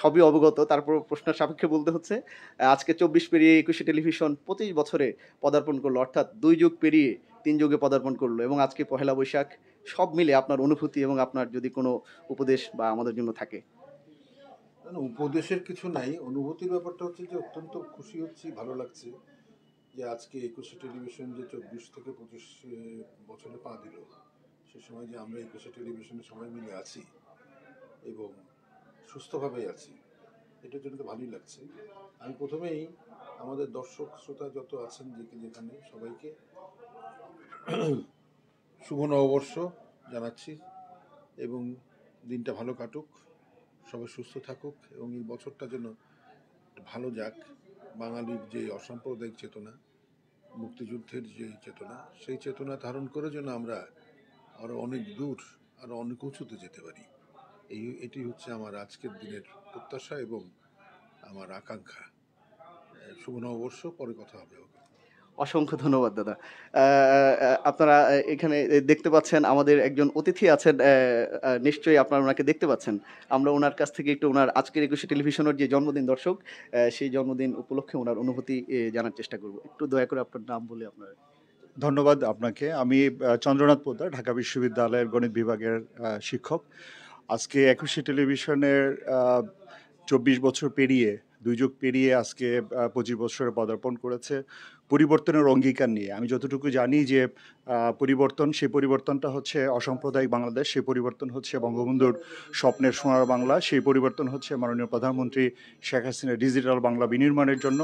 সবই অবগত তারপর প্রশ্নের সাপেক্ষে বলতে হচ্ছে আজকে চব্বিশ পেরিয়ে একুশে টেলিভিশন পঁচিশ বছরে পদার্পণ করলো অর্থাৎ দুই যুগ পেরিয়ে তিন যুগে পদার্পণ করলো এবং আজকে পহেলা বৈশাখ সব মিলে আপনার অনুভূতি এবং আপনার যদি কোনো উপদেশ বা আমাদের জন্য থাকে উপদেশের কিছু নাই অনুভূতির ব্যাপারটা হচ্ছে যে অত্যন্ত খুশি হচ্ছি ভালো লাগছে যে আজকে একুশে টেলিভিশন যে চব্বিশ থেকে পঁচিশ বছরে পা দিল সে সময় যে আমরা একুশে টেলিভিশনে সবাই মিলে আছি এবং সুস্থভাবেই আছি এটার জন্য তো ভালোই লাগছে আমি প্রথমেই আমাদের দর্শক শ্রোতা যত আছেন যেখানে সবাইকে শুভ নববর্ষ জানাচ্ছি এবং দিনটা ভালো কাটুক সবাই সুস্থ থাকুক এবং এই বছরটা যেন ভালো যাক বাঙালির যে অসাম্প্রদায়িক চেতনা মুক্তিযুদ্ধের যে চেতনা সেই চেতনা ধারণ করে যেন আমরা আরও অনেক দূর আরও অনেক উঁচুতে যেতে পারি এই এটি হচ্ছে আমার আজকের দিনের প্রত্যাশা এবং আমার আকাঙ্ক্ষা শুভ নববর্ষ পরে কথা হবে অসংখ্য ধন্যবাদ দাদা আপনারা এখানে দেখতে পাচ্ছেন আমাদের একজন অতিথি আছেন নিশ্চয়ই আপনারা ওনাকে দেখতে পাচ্ছেন আমরা ওনার কাছ থেকে একটু ওনার আজকের একুশে টেলিভিশনের যে জন্মদিন দর্শক সেই জন্মদিন উপলক্ষে ওনার অনুভূতি জানার চেষ্টা করব একটু দয়া করে আপনার নাম বলে আপনার ধন্যবাদ আপনাকে আমি চন্দ্রনাথ পোদ্দার ঢাকা বিশ্ববিদ্যালয়ের গণিত বিভাগের শিক্ষক আজকে একুশে টেলিভিশনের চব্বিশ বছর পেরিয়ে দুই যুগ পেরিয়ে আজকে পঁচিশ বছরে পদার্পণ করেছে পরিবর্তনের অঙ্গীকার নিয়ে আমি যতটুকু জানি যে পরিবর্তন সেই পরিবর্তনটা হচ্ছে অসাম্প্রদায়িক বাংলাদেশ সেই পরিবর্তন হচ্ছে বঙ্গবন্ধুর স্বপ্নের সোনার বাংলা সেই পরিবর্তন হচ্ছে মাননীয় প্রধানমন্ত্রী শেখ হাসিনা ডিজিটাল বাংলা বিনির্মাণের জন্য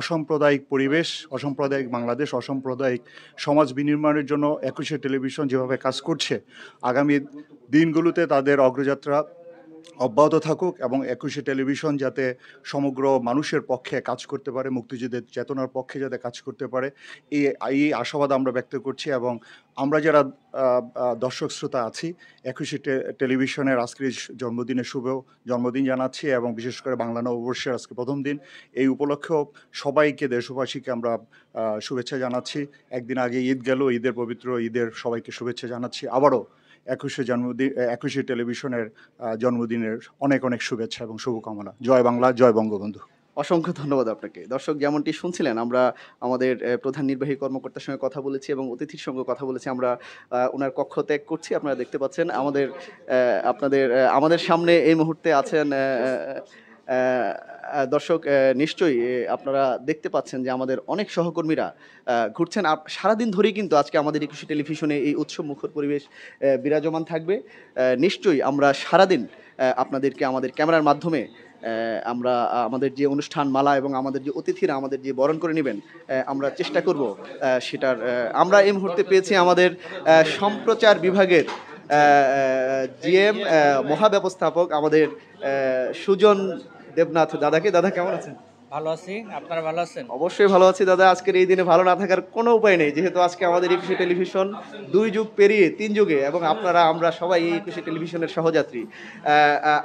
অসাম্প্রদায়িক পরিবেশ অসাম্প্রদায়িক বাংলাদেশ অসাম্প্রদায়িক সমাজ বিনির্মাণের জন্য একুশে টেলিভিশন যেভাবে কাজ করছে আগামী দিনগুলোতে তাদের অগ্রযাত্রা অব্যাহত থাকুক এবং একুশে টেলিভিশন যাতে সমগ্র মানুষের পক্ষে কাজ করতে পারে মুক্তিযুদ্ধের চেতনার পক্ষে যাতে কাজ করতে পারে এই এই আশাবাদ আমরা ব্যক্ত করছি এবং আমরা যারা দর্শক শ্রোতা আছি একুশে টেলিভিশনের আজকের জন্মদিনে শুভ জন্মদিন জানাচ্ছি এবং বিশেষ করে বাংলা নববর্ষের আজকে প্রথম দিন এই উপলক্ষেও সবাইকে দেশবাসীকে আমরা শুভেচ্ছা জানাচ্ছি একদিন আগে ঈদ গেল ঈদের পবিত্র ঈদের সবাইকে শুভেচ্ছা জানাচ্ছি আবারও একুশে জন্মদিন একুশে টেলিভিশনের জন্মদিনের অনেক অনেক শুভেচ্ছা এবং শুভকামনা জয় বাংলা জয় বঙ্গবন্ধু অসংখ্য ধন্যবাদ আপনাকে দর্শক যেমনটি শুনছিলেন আমরা আমাদের প্রধান নির্বাহী কর্মকর্তার সঙ্গে কথা বলেছি এবং অতিথির সঙ্গে কথা বলেছি আমরা ওনার কক্ষ ত্যাগ করছি আপনারা দেখতে পাচ্ছেন আমাদের আপনাদের আমাদের সামনে এই মুহূর্তে আছেন দর্শক নিশ্চয়ই আপনারা দেখতে পাচ্ছেন যে আমাদের অনেক সহকর্মীরা ঘুরছেন সারাদিন ধরেই কিন্তু আজকে আমাদের একুশে টেলিভিশনে এই উৎসব মুখর পরিবেশ বিরাজমান থাকবে নিশ্চয়ই আমরা সারাদিন আপনাদেরকে আমাদের ক্যামেরার মাধ্যমে আমরা আমাদের যে অনুষ্ঠান মালা এবং আমাদের যে অতিথিরা আমাদের যে বরণ করে নেবেন আমরা চেষ্টা করব সেটার আমরা এই মুহূর্তে পেয়েছি আমাদের সম্প্রচার বিভাগের জিএম মহাব্যবস্থাপক আমাদের সুজন দেবনাথ দাদাকে দাদা কেমন আছেন ভালো আছি আপনারা ভালো আছেন অবশ্যই ভালো আছি দাদা আজকের এই দিনে ভালো না থাকার কোনো উপায় নেই যেহেতু আজকে আমাদের একুশে টেলিভিশন দুই যুগ পেরিয়ে তিন যুগে এবং আপনারা আমরা সবাই এই একুশে টেলিভিশনের সহযাত্রী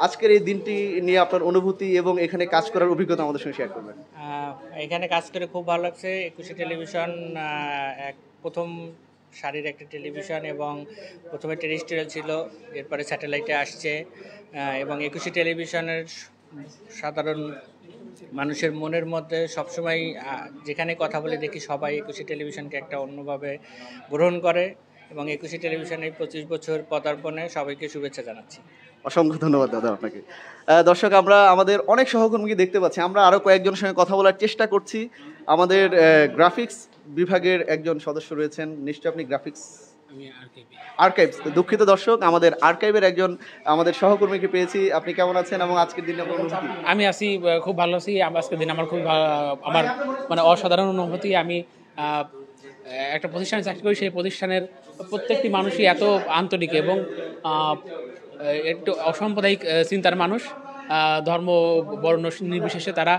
আজকের এই দিনটি নিয়ে আপনার অনুভূতি এবং এখানে কাজ করার অভিজ্ঞতা আমাদের সঙ্গে শেয়ার করবেন এখানে কাজ করে খুব ভালো লাগছে একুশে টেলিভিশন এক প্রথম শাড়ির একটা টেলিভিশন এবং প্রথমে টেরিস্টোরিয়াল ছিল এরপরে স্যাটেলাইটে আসছে এবং একুশে টেলিভিশনের সাধারণ মানুষের মনের মধ্যে সবসময় যেখানে কথা বলে দেখি সবাই একুশে টেলিভিশনকে একটা অন্যভাবে গ্রহণ করে এবং একুশে টেলিভিশনে পঁচিশ বছর পদার্পণে সবাইকে শুভেচ্ছা জানাচ্ছি অসংখ্য ধন্যবাদ দাদা আপনাকে দর্শক আমরা আমাদের অনেক সহকর্মীকে দেখতে পাচ্ছি আমরা আরও কয়েকজনের সঙ্গে কথা বলার চেষ্টা করছি আমাদের গ্রাফিক্স বিভাগের একজন সদস্য রয়েছেন নিশ্চয় আপনি গ্রাফিক্স আর্কাইভস দুঃখিত দর্শক আমাদের আর্কাইভের একজন আমাদের সহকর্মীকে পেয়েছি আপনি কেমন আছেন এবং আজকের দিনে আমি আছি খুব ভালো আছি আজকের দিন আমার খুব আমার মানে অসাধারণ অনুভূতি আমি একটা প্রতিষ্ঠানে চাকরি করি সেই প্রতিষ্ঠানের প্রত্যেকটি মানুষই এত আন্তরিক এবং একটু অসাম্প্রদায়িক চিন্তার মানুষ ধর্ম বর্ণ নির্বিশেষে তারা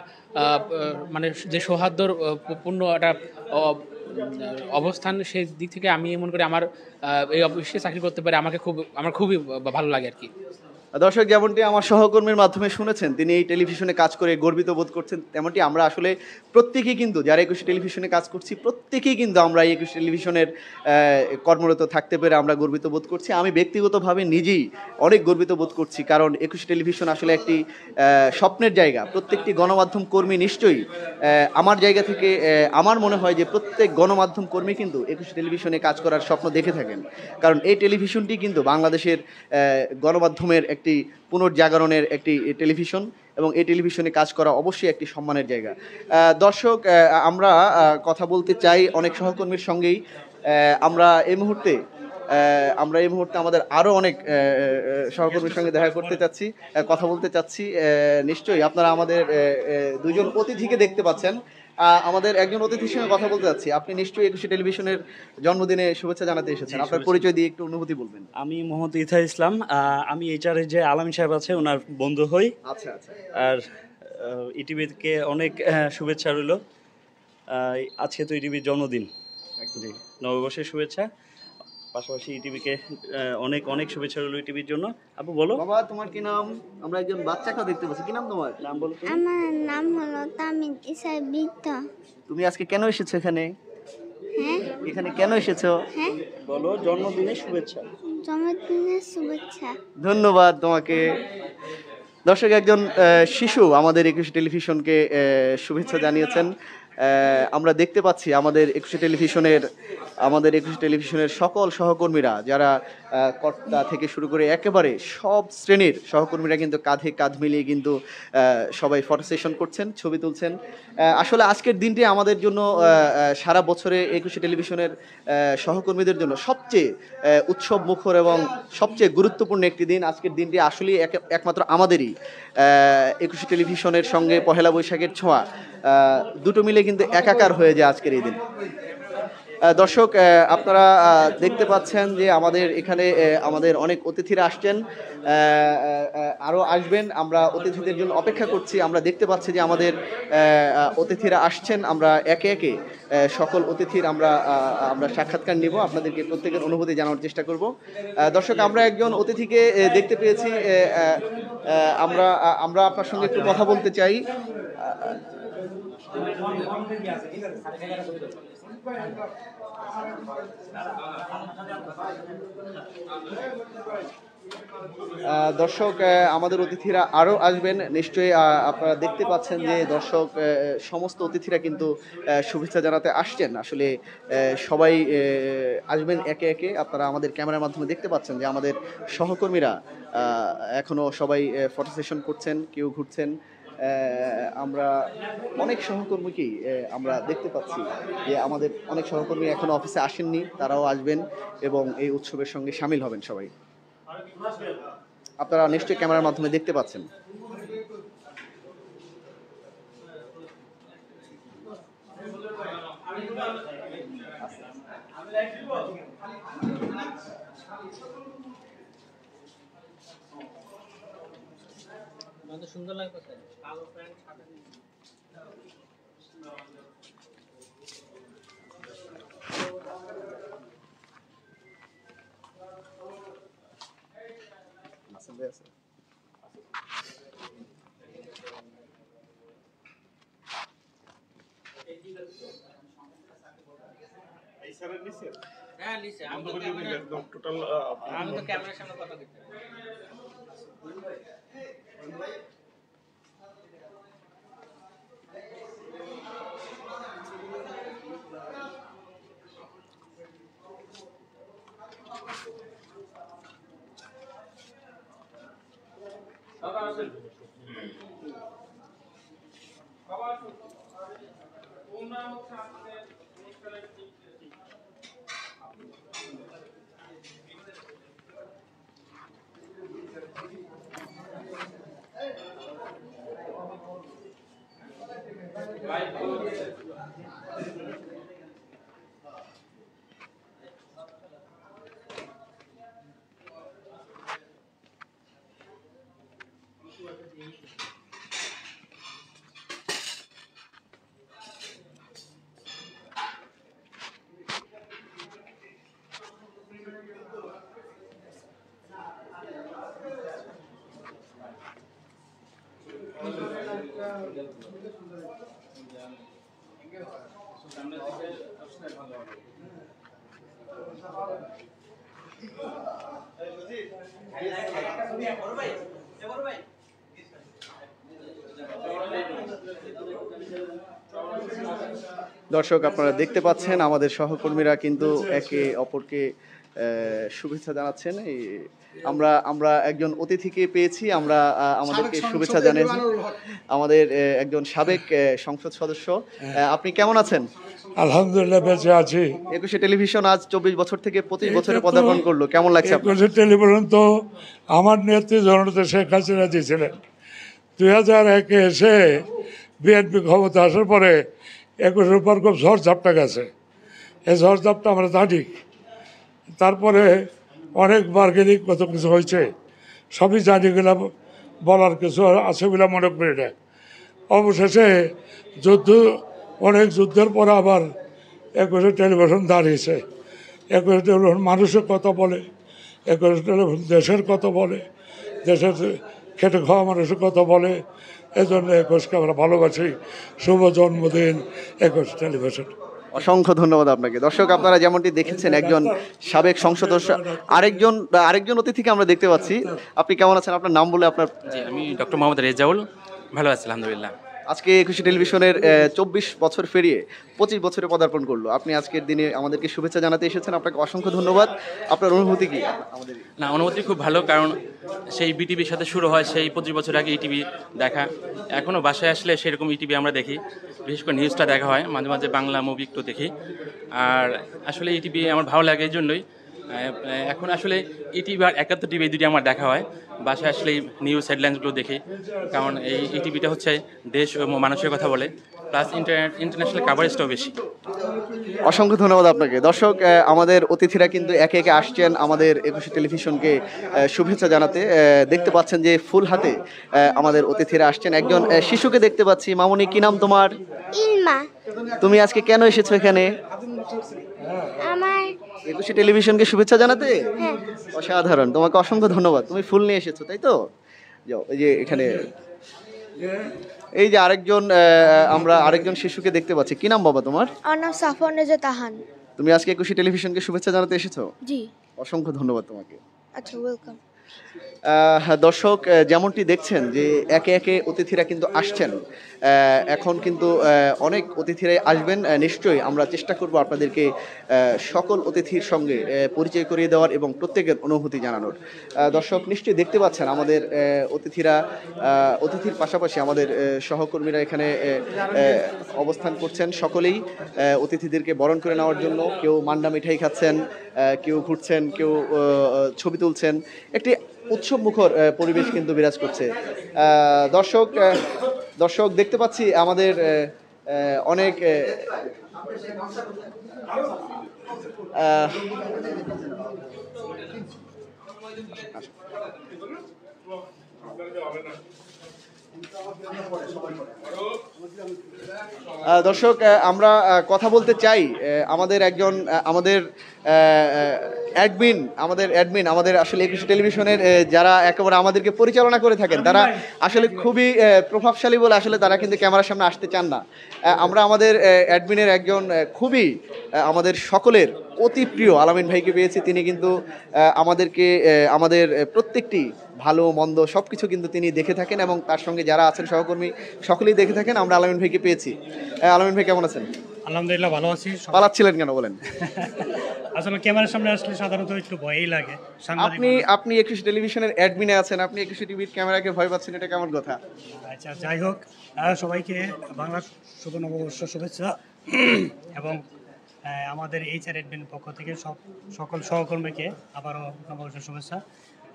মানে যে সৌহার্দ্যর পূর্ণ একটা অবস্থান সেই দিক থেকে আমি মনে করি আমার এই অফিসে চাকরি করতে পারে আমাকে খুব আমার খুবই ভালো লাগে আর কি দর্শক যেমনটি আমার সহকর্মীর মাধ্যমে শুনেছেন তিনি এই টেলিভিশনে কাজ করে গর্বিত বোধ করছেন তেমনটি আমরা আসলে প্রত্যেকেই কিন্তু যারা একুশে টেলিভিশনে কাজ করছি প্রত্যেকেই কিন্তু আমরা এই একুশে টেলিভিশনের কর্মরত থাকতে পেরে আমরা গর্বিত বোধ করছি আমি ব্যক্তিগতভাবে নিজেই অনেক গর্বিত বোধ করছি কারণ একুশে টেলিভিশন আসলে একটি স্বপ্নের জায়গা প্রত্যেকটি গণমাধ্যম কর্মী নিশ্চয়ই আমার জায়গা থেকে আমার মনে হয় যে প্রত্যেক গণমাধ্যম কর্মী কিন্তু একুশে টেলিভিশনে কাজ করার স্বপ্ন দেখে থাকেন কারণ এই টেলিভিশনটি কিন্তু বাংলাদেশের গণমাধ্যমের এক একটি পুনর্জাগরণের একটি টেলিভিশন এবং এই টেলিভিশনে কাজ করা অবশ্যই একটি সম্মানের জায়গা দর্শক আমরা কথা বলতে চাই অনেক সহকর্মীর সঙ্গেই আমরা এই মুহূর্তে আমরা এই মুহূর্তে আমাদের আরও অনেক সহকর্মীর সঙ্গে দেখা করতে চাচ্ছি কথা বলতে চাচ্ছি নিশ্চয়ই আপনারা আমাদের দুজন অতিথিকে দেখতে পাচ্ছেন আমাদের একজন অতিথির সঙ্গে কথা বলতে যাচ্ছি আপনি নিশ্চয়ই একুশে টেলিভিশনের জন্মদিনে শুভেচ্ছা জানাতে এসেছেন আপনার পরিচয় দিয়ে একটু অনুভূতি বলবেন আমি মোহাম্মদ ইথা ইসলাম আমি এইচআর যে আলম সাহেব আছে ওনার বন্ধু হই আচ্ছা আচ্ছা আর ইটিভিকে অনেক শুভেচ্ছা রইল আজকে তো ইটিভির জন্মদিন জি নববর্ষের শুভেচ্ছা পাশাপাশি ইটিভিকে e অনেক অনেক শুভেচ্ছা রইল ইটিভির e জন্য আপু বলো বাবা তোমার কি নাম আমরা একজন বাচ্চাকেও দেখতে পাচ্ছি কি নাম তোমার নাম বলো আমার নাম হলো তামিম ইসাই বৃত্ত তুমি আজকে কেন এসেছো এখানে হ্যাঁ এখানে কেন এসেছো হ্যাঁ বলো জন্মদিনের শুভেচ্ছা জন্মদিনের শুভেচ্ছা ধন্যবাদ তোমাকে দর্শক একজন শিশু আমাদের একুশ টেলিভিশনকে শুভেচ্ছা জানিয়েছেন আমরা দেখতে পাচ্ছি আমাদের একুশে টেলিভিশনের আমাদের একুশে টেলিভিশনের সকল সহকর্মীরা যারা কর্তা থেকে শুরু করে একেবারে সব শ্রেণীর সহকর্মীরা কিন্তু কাঁধে কাঁধ মিলিয়ে কিন্তু সবাই ফটো সেশন করছেন ছবি তুলছেন আসলে আজকের দিনটি আমাদের জন্য সারা বছরে একুশে টেলিভিশনের সহকর্মীদের জন্য সবচেয়ে উৎসব মুখর এবং সবচেয়ে গুরুত্বপূর্ণ একটি দিন আজকের দিনটি আসলেই একমাত্র আমাদেরই একুশে টেলিভিশনের সঙ্গে পহেলা বৈশাখের ছোঁয়া দুটো মিলে কিন্তু একাকার হয়ে যায় আজকের এই দিন দর্শক আপনারা দেখতে পাচ্ছেন যে আমাদের এখানে আমাদের অনেক অতিথিরা আসছেন আরও আসবেন আমরা অতিথিদের জন্য অপেক্ষা করছি আমরা দেখতে পাচ্ছি যে আমাদের অতিথিরা আসছেন আমরা একে একে সকল অতিথির আমরা আমরা সাক্ষাৎকার নিব আপনাদেরকে প্রত্যেকের অনুভূতি জানানোর চেষ্টা করব দর্শক আমরা একজন অতিথিকে দেখতে পেয়েছি আমরা আমরা আপনার সঙ্গে একটু কথা বলতে চাই দর্শক আমাদের অতিথিরা আরও আসবেন নিশ্চয়ই আপনারা দেখতে পাচ্ছেন যে দর্শক সমস্ত অতিথিরা কিন্তু শুভেচ্ছা জানাতে আসছেন আসলে সবাই আসবেন একে একে আপনারা আমাদের ক্যামেরার মাধ্যমে দেখতে পাচ্ছেন যে আমাদের সহকর্মীরা এখনও সবাই ফটো সেশন করছেন কেউ ঘুরছেন আমরা অনেক সহকর্মীকেই আমরা দেখতে পাচ্ছি যে আমাদের অনেক সহকর্মী এখন অফিসে আসেননি তারাও আসবেন এবং এই উৎসবের সঙ্গে সামিল হবেন সবাই আপনারা নিশ্চয়ই ক্যামেরার মাধ্যমে দেখতে পাচ্ছেন মানে সুন্দর লাগবে স্যারের নিচে হ্যাঁ নিচে আমি তো টোটাল আমি তো ক্যামেরার সামনে কথা দিতে Thank you. Right দর্শক আপনারা দেখতে পাচ্ছেন আমাদের সহকর্মীরা কিন্তু একে অপরকে শুভেচ্ছা জানাচ্ছেন এই আমরা আমরা একজন অতিথিকে পেয়েছি আমরা আমাদেরকে শুভেচ্ছা জানিয়েছি আমাদের একজন সাবেক সংসদ সদস্য হ্যাঁ। আপনি কেমন আছেন আলহামদুলিল্লাহ বেঁচে আছি একুশে টেলিভিশন আজ চব্বিশ বছর থেকে পঁচিশ বছরে পদার্পণ করলো কেমন লাগছে একুশে টেলিভিশন তো আমার নেত্রী জনতা শেখ হাসিনা দিয়েছিলেন দুই হাজার একে এসে বিএনপি ক্ষমতা আসার পরে একুশের উপর খুব ঝড় ঝাপটা গেছে এই ঝড় ঝাপটা আমরা দাঁড়ি তারপরে অনেক বার্গেনিং কত কিছু হয়েছে সবই জানি গেলাম বলার কিছু আছে বলে মনে করি না অবশেষে যুদ্ধ অনেক যুদ্ধের পরে আবার একুশে টেলিভিশন দাঁড়িয়েছে একুশে টেলিভিশন মানুষের কথা বলে একুশে টেলিভিশন দেশের কথা বলে দেশের খেটে খাওয়া মানুষের কথা বলে এজন্য একুশকে আমরা ভালোবাসি শুভ জন্মদিন একুশ টেলিভিশন অসংখ্য ধন্যবাদ আপনাকে দর্শক আপনারা যেমনটি দেখেছেন একজন সাবেক সংসদ আরেকজন আরেকজন অতিথিকে আমরা দেখতে পাচ্ছি আপনি কেমন আছেন আপনার নাম বলে আপনার আমি ডক্টর মোহাম্মদ রেজাউল ভালো আছি আলহামদুলিল্লাহ আজকে একুশে টেলিভিশনের চব্বিশ বছর ফেরিয়ে পঁচিশ বছরে পদার্পণ করলো আপনি আজকের দিনে আমাদেরকে শুভেচ্ছা জানাতে এসেছেন আপনাকে অসংখ্য ধন্যবাদ আপনার অনুভূতি কি আমাদের না অনুভূতি খুব ভালো কারণ সেই বিটিভির সাথে শুরু হয় সেই পঁচিশ বছর আগে ইটিভি e দেখা এখনও বাসায় আসলে সেরকম ইটিভি e আমরা দেখি বিশেষ করে নিউজটা দেখা হয় মাঝে মাঝে বাংলা মুভি একটু দেখি আর আসলে ইটিভি e আমার ভালো লাগে এই জন্যই এখন আসলে ইটিভি e আর একাত্তর টিভি দুটি আমার দেখা হয় বাসায় আসলে নিউজ হেডলাইন্সগুলো দেখি কারণ এই ইটিভিটা e হচ্ছে দেশ ও মানুষের কথা বলে প্লাস ইন্টারনেট ইন্টারন্যাশনাল কাভারেজটাও বেশি অসংখ্য ধন্যবাদ আপনাকে দর্শক আমাদের অতিথিরা কিন্তু একে একে আসছেন আমাদের একুশে টেলিভিশনকে শুভেচ্ছা জানাতে দেখতে পাচ্ছেন যে ফুল হাতে আমাদের অতিথিরা আসছেন একজন শিশুকে দেখতে পাচ্ছি মামুনি কি নাম তোমার ইলমা তুমি আজকে কেন এসেছো এখানে আমার একুশে টেলিভিশনকে শুভেচ্ছা জানাতে হ্যাঁ। অসাধারণ তোমাকে অসংখ্য ধন্যবাদ তুমি ফুল নিয়ে এসেছো তাই তো যাও এই যে এখানে এই যে আরেকজন আমরা আরেকজন শিশুকে দেখতে পাচ্ছি কি নাম বাবা তোমার আমার নাম সাফওয়ান রেজা তাহান তুমি আজকে একুশে টেলিভিশনকে শুভেচ্ছা জানাতে এসেছো জি অসংখ্য ধন্যবাদ তোমাকে আচ্ছা ওয়েলকাম দর্শক যেমনটি দেখছেন যে একে একে অতিথিরা কিন্তু আসছেন এখন কিন্তু অনেক অতিথিরাই আসবেন নিশ্চয়ই আমরা চেষ্টা করব আপনাদেরকে সকল অতিথির সঙ্গে পরিচয় করিয়ে দেওয়ার এবং প্রত্যেকের অনুভূতি জানানোর দর্শক নিশ্চয়ই দেখতে পাচ্ছেন আমাদের অতিথিরা অতিথির পাশাপাশি আমাদের সহকর্মীরা এখানে অবস্থান করছেন সকলেই অতিথিদেরকে বরণ করে নেওয়ার জন্য কেউ মান্ডা মিঠাই খাচ্ছেন কেউ ঘুরছেন কেউ ছবি তুলছেন একটি উৎসব মুখর পরিবেশ কিন্তু বিরাজ করছে দর্শক দর্শক দেখতে পাচ্ছি আমাদের অনেক আহ দর্শক আমরা কথা বলতে চাই আমাদের একজন আমাদের অ্যাডমিন আমাদের অ্যাডমিন আমাদের আসলে একুশে টেলিভিশনের যারা একেবারে আমাদেরকে পরিচালনা করে থাকেন তারা আসলে খুবই প্রভাবশালী বলে আসলে তারা কিন্তু ক্যামেরার সামনে আসতে চান না আমরা আমাদের অ্যাডমিনের একজন খুবই আমাদের সকলের অতি প্রিয় আলামিন ভাইকে পেয়েছি তিনি কিন্তু আমাদেরকে আমাদের প্রত্যেকটি ভালো মন্দ সব কিছু কিন্তু তিনি দেখে থাকেন এবং তার সঙ্গে যারা আছেন সহকর্মী সকলেই দেখে থাকেন আমরা আলমিন ভাইকে পেয়েছি আলমিন ভাই কেমন আছেন আলহামদুলিল্লাহ ভালো আছি পালাচ্ছিলেন কেন বলেন আসলে ক্যামেরার সামনে আসলে সাধারণত একটু ভয়ই লাগে আপনি আপনি একুশে টেলিভিশনের অ্যাডমিনে আছেন আপনি একুশে টিভির ক্যামেরাকে ভয় পাচ্ছেন এটা কেমন কথা আচ্ছা যাই হোক সবাইকে বাংলা শুভ নববর্ষ শুভেচ্ছা এবং আমাদের এইচআর অ্যাডমিন পক্ষ থেকে সব সকল সহকর্মীকে আবারও নববর্ষ শুভেচ্ছা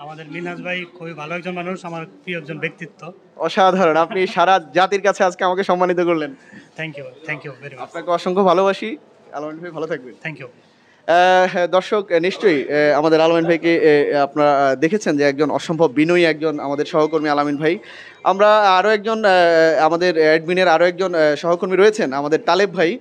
আমাদের মিনহাজ ভাই খুবই ভালো একজন মানুষ আমার প্রিয় একজন ব্যক্তিত্ব অসাধারণ আপনি সারা জাতির কাছে আজকে আমাকে সম্মানিত করলেন thank you thank you very much আপনাকে অসংখ্য ভালোবাসি আলমান ভাই ভালো থাকবেন থ্যাংক ইউ দর্শক নিশ্চয়ই আমাদের আলমিন ভাইকে আপনারা দেখেছেন যে একজন অসম্ভব বিনয়ী একজন আমাদের সহকর্মী আলামিন ভাই আমরা আরও একজন আমাদের অ্যাডমিনের আরও একজন সহকর্মী রয়েছেন আমাদের তালেব ভাই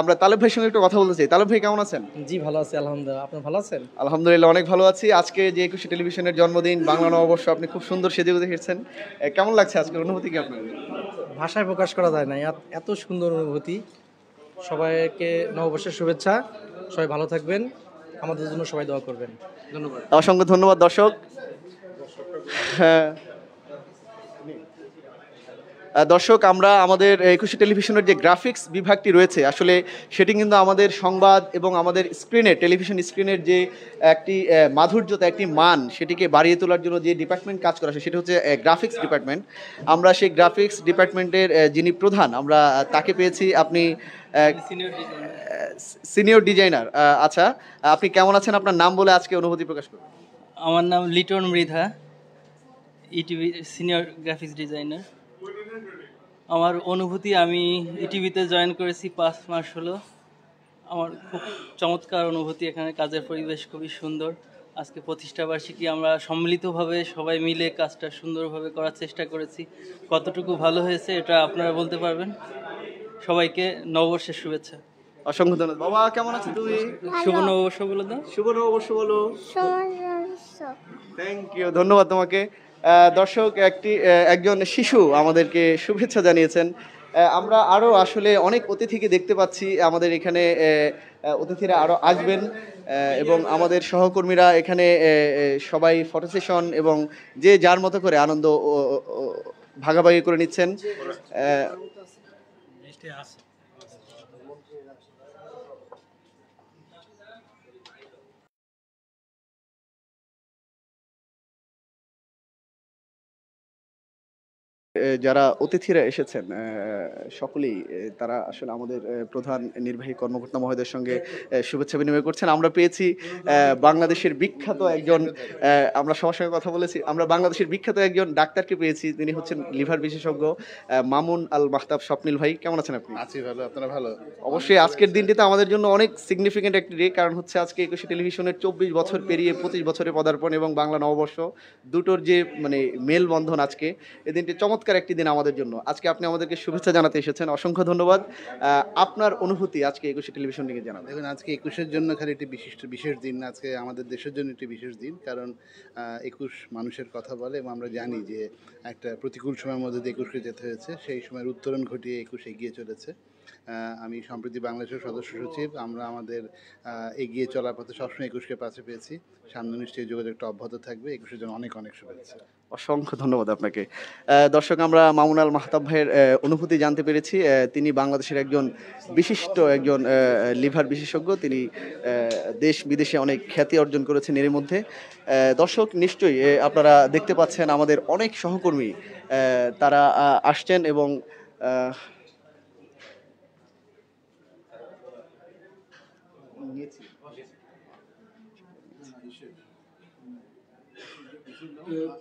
আমরা তালেব ভাইয়ের সঙ্গে একটু কথা বলতে চাই তালেব ভাই কেমন আছেন জি ভালো আছি আলহামদুলিল্লাহ আপনি ভালো আছেন আলহামদুলিল্লাহ অনেক ভালো আছি আজকে যে একুশে টেলিভিশনের জন্মদিন বাংলা নববর্ষ আপনি খুব সুন্দর সেজে দেখেছেন কেমন লাগছে আজকের অনুভূতি কি আপনার ভাষায় প্রকাশ করা যায় না এত সুন্দর অনুভূতি সবাইকে নববর্ষের শুভেচ্ছা সবাই ভালো থাকবেন আমাদের জন্য সবাই দোয়া করবেন ধন্যবাদ অসংখ্য ধন্যবাদ দর্শক হ্যাঁ দর্শক আমরা আমাদের একুশে টেলিভিশনের যে গ্রাফিক্স বিভাগটি রয়েছে আসলে সেটি কিন্তু আমাদের সংবাদ এবং আমাদের স্ক্রিনে টেলিভিশন স্ক্রিনের যে একটি মাধুর্যতা একটি মান সেটিকে বাড়িয়ে তোলার জন্য যে ডিপার্টমেন্ট কাজ করা সেটি হচ্ছে গ্রাফিক্স ডিপার্টমেন্ট আমরা সেই গ্রাফিক্স ডিপার্টমেন্টের যিনি প্রধান আমরা তাকে পেয়েছি আপনি সিনিয়র ডিজাইনার আচ্ছা আপনি কেমন আছেন আপনার নাম বলে আজকে অনুভূতি প্রকাশ করবেন আমার নাম Liton Mridha ETV senior graphics designer আমার অনুভূতি আমি ইটিভিতে e জয়েন করেছি পাঁচ মাস হলো আমার খুব চমৎকার অনুভূতি এখানে কাজের পরিবেশ খুবই সুন্দর আজকে প্রতিষ্ঠাবার্ষিকী আমরা সম্মিলিতভাবে সবাই মিলে কাজটা সুন্দরভাবে করার চেষ্টা করেছি কতটুকু ভালো হয়েছে এটা আপনারা বলতে পারবেন সবাইকে নববর্ষের শুভেচ্ছা অসংখ্য ধন্যবাদ বাবা কেমন আছো তুমি শুভ নববর্ষ বলো শুভ নববর্ষ বলো থ্যাংক ইউ ধন্যবাদ তোমাকে দর্শক একটি একজন শিশু আমাদেরকে শুভেচ্ছা জানিয়েছেন আমরা আরও আসলে অনেক অতিথিকে দেখতে পাচ্ছি আমাদের এখানে অতিথিরা আরও আসবেন এবং আমাদের সহকর্মীরা এখানে সবাই ফটো সেশন এবং যে যার মতো করে আনন্দ ভাগাভাগি করে নিচ্ছেন যারা অতিথিরা এসেছেন সকলেই তারা আসলে আমাদের প্রধান নির্বাহী কর্মকর্তা মহোদয়ের সঙ্গে শুভেচ্ছা বিনিময় করছেন আমরা পেয়েছি বাংলাদেশের বিখ্যাত একজন আমরা সবার সঙ্গে কথা বলেছি আমরা বাংলাদেশের বিখ্যাত একজন ডাক্তারকে পেয়েছি তিনি হচ্ছেন লিভার বিশেষজ্ঞ মামুন আল মাহতাব স্বপ্নিল ভাই কেমন আছেন আপনি আছি ভালো আপনারা ভালো অবশ্যই আজকের দিনটিতে আমাদের জন্য অনেক সিগনিফিকেন্ট একটি ডে কারণ হচ্ছে আজকে একুশে টেলিভিশনের চব্বিশ বছর পেরিয়ে পঁচিশ বছরে পদার্পণ এবং বাংলা নববর্ষ দুটোর যে মানে মেলবন্ধন আজকে এ দিনটি চমৎকার চমৎকার একটি দিন আমাদের জন্য আজকে আপনি আমাদেরকে শুভেচ্ছা জানাতে এসেছেন অসংখ্য ধন্যবাদ আপনার অনুভূতি আজকে একুশে টেলিভিশন নিয়ে জানাবো দেখুন আজকে একুশের জন্য খালি একটি বিশিষ্ট বিশেষ দিন আজকে আমাদের দেশের জন্য একটি বিশেষ দিন কারণ একুশ মানুষের কথা বলে এবং আমরা জানি যে একটা প্রতিকূল সময়ের মধ্যে দিয়ে একুশকে যেতে হয়েছে সেই সময়ের উত্তরণ ঘটিয়ে একুশ এগিয়ে চলেছে আমি সম্প্রতি বাংলাদেশের সদস্য সচিব আমরা আমাদের এগিয়ে চলার পথে সবসময় একুশকে পাশে পেয়েছি সামনে নিশ্চয়ই যোগাযোগটা অব্যাহত থাকবে একুশের জন্য অনেক অনেক শুভেচ্ছা অসংখ্য ধন্যবাদ আপনাকে দর্শক আমরা মামুনাল মাহতাব ভাইয়ের অনুভূতি জানতে পেরেছি তিনি বাংলাদেশের একজন বিশিষ্ট একজন লিভার বিশেষজ্ঞ তিনি দেশ বিদেশে অনেক খ্যাতি অর্জন করেছেন এর মধ্যে দর্শক নিশ্চয়ই আপনারা দেখতে পাচ্ছেন আমাদের অনেক সহকর্মী তারা আসছেন এবং আচ্ছা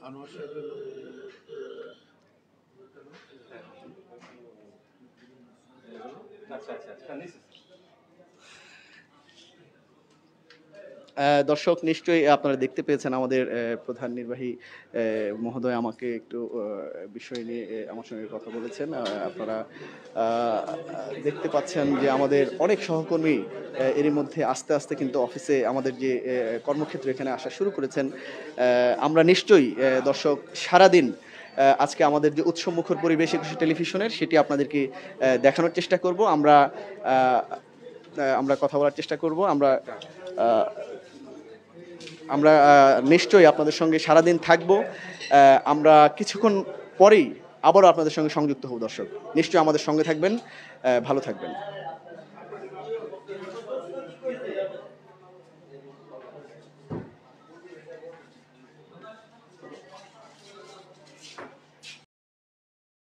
আচ্ছা আচ্ছা দর্শক নিশ্চয়ই আপনারা দেখতে পেয়েছেন আমাদের প্রধান নির্বাহী মহোদয় আমাকে একটু বিষয় নিয়ে আমার সঙ্গে কথা বলেছেন আপনারা দেখতে পাচ্ছেন যে আমাদের অনেক সহকর্মী এরই মধ্যে আস্তে আস্তে কিন্তু অফিসে আমাদের যে কর্মক্ষেত্র এখানে আসা শুরু করেছেন আমরা নিশ্চয়ই দর্শক সারাদিন আজকে আমাদের যে উৎসমুখর পরিবেশ একুশে টেলিভিশনের সেটি আপনাদেরকে দেখানোর চেষ্টা করব আমরা আমরা কথা বলার চেষ্টা করব আমরা আমরা নিশ্চয়ই আপনাদের সঙ্গে সারাদিন থাকব আমরা কিছুক্ষণ পরেই আবারও আপনাদের সঙ্গে সংযুক্ত হব দর্শক নিশ্চয়ই আমাদের সঙ্গে থাকবেন ভালো থাকবেন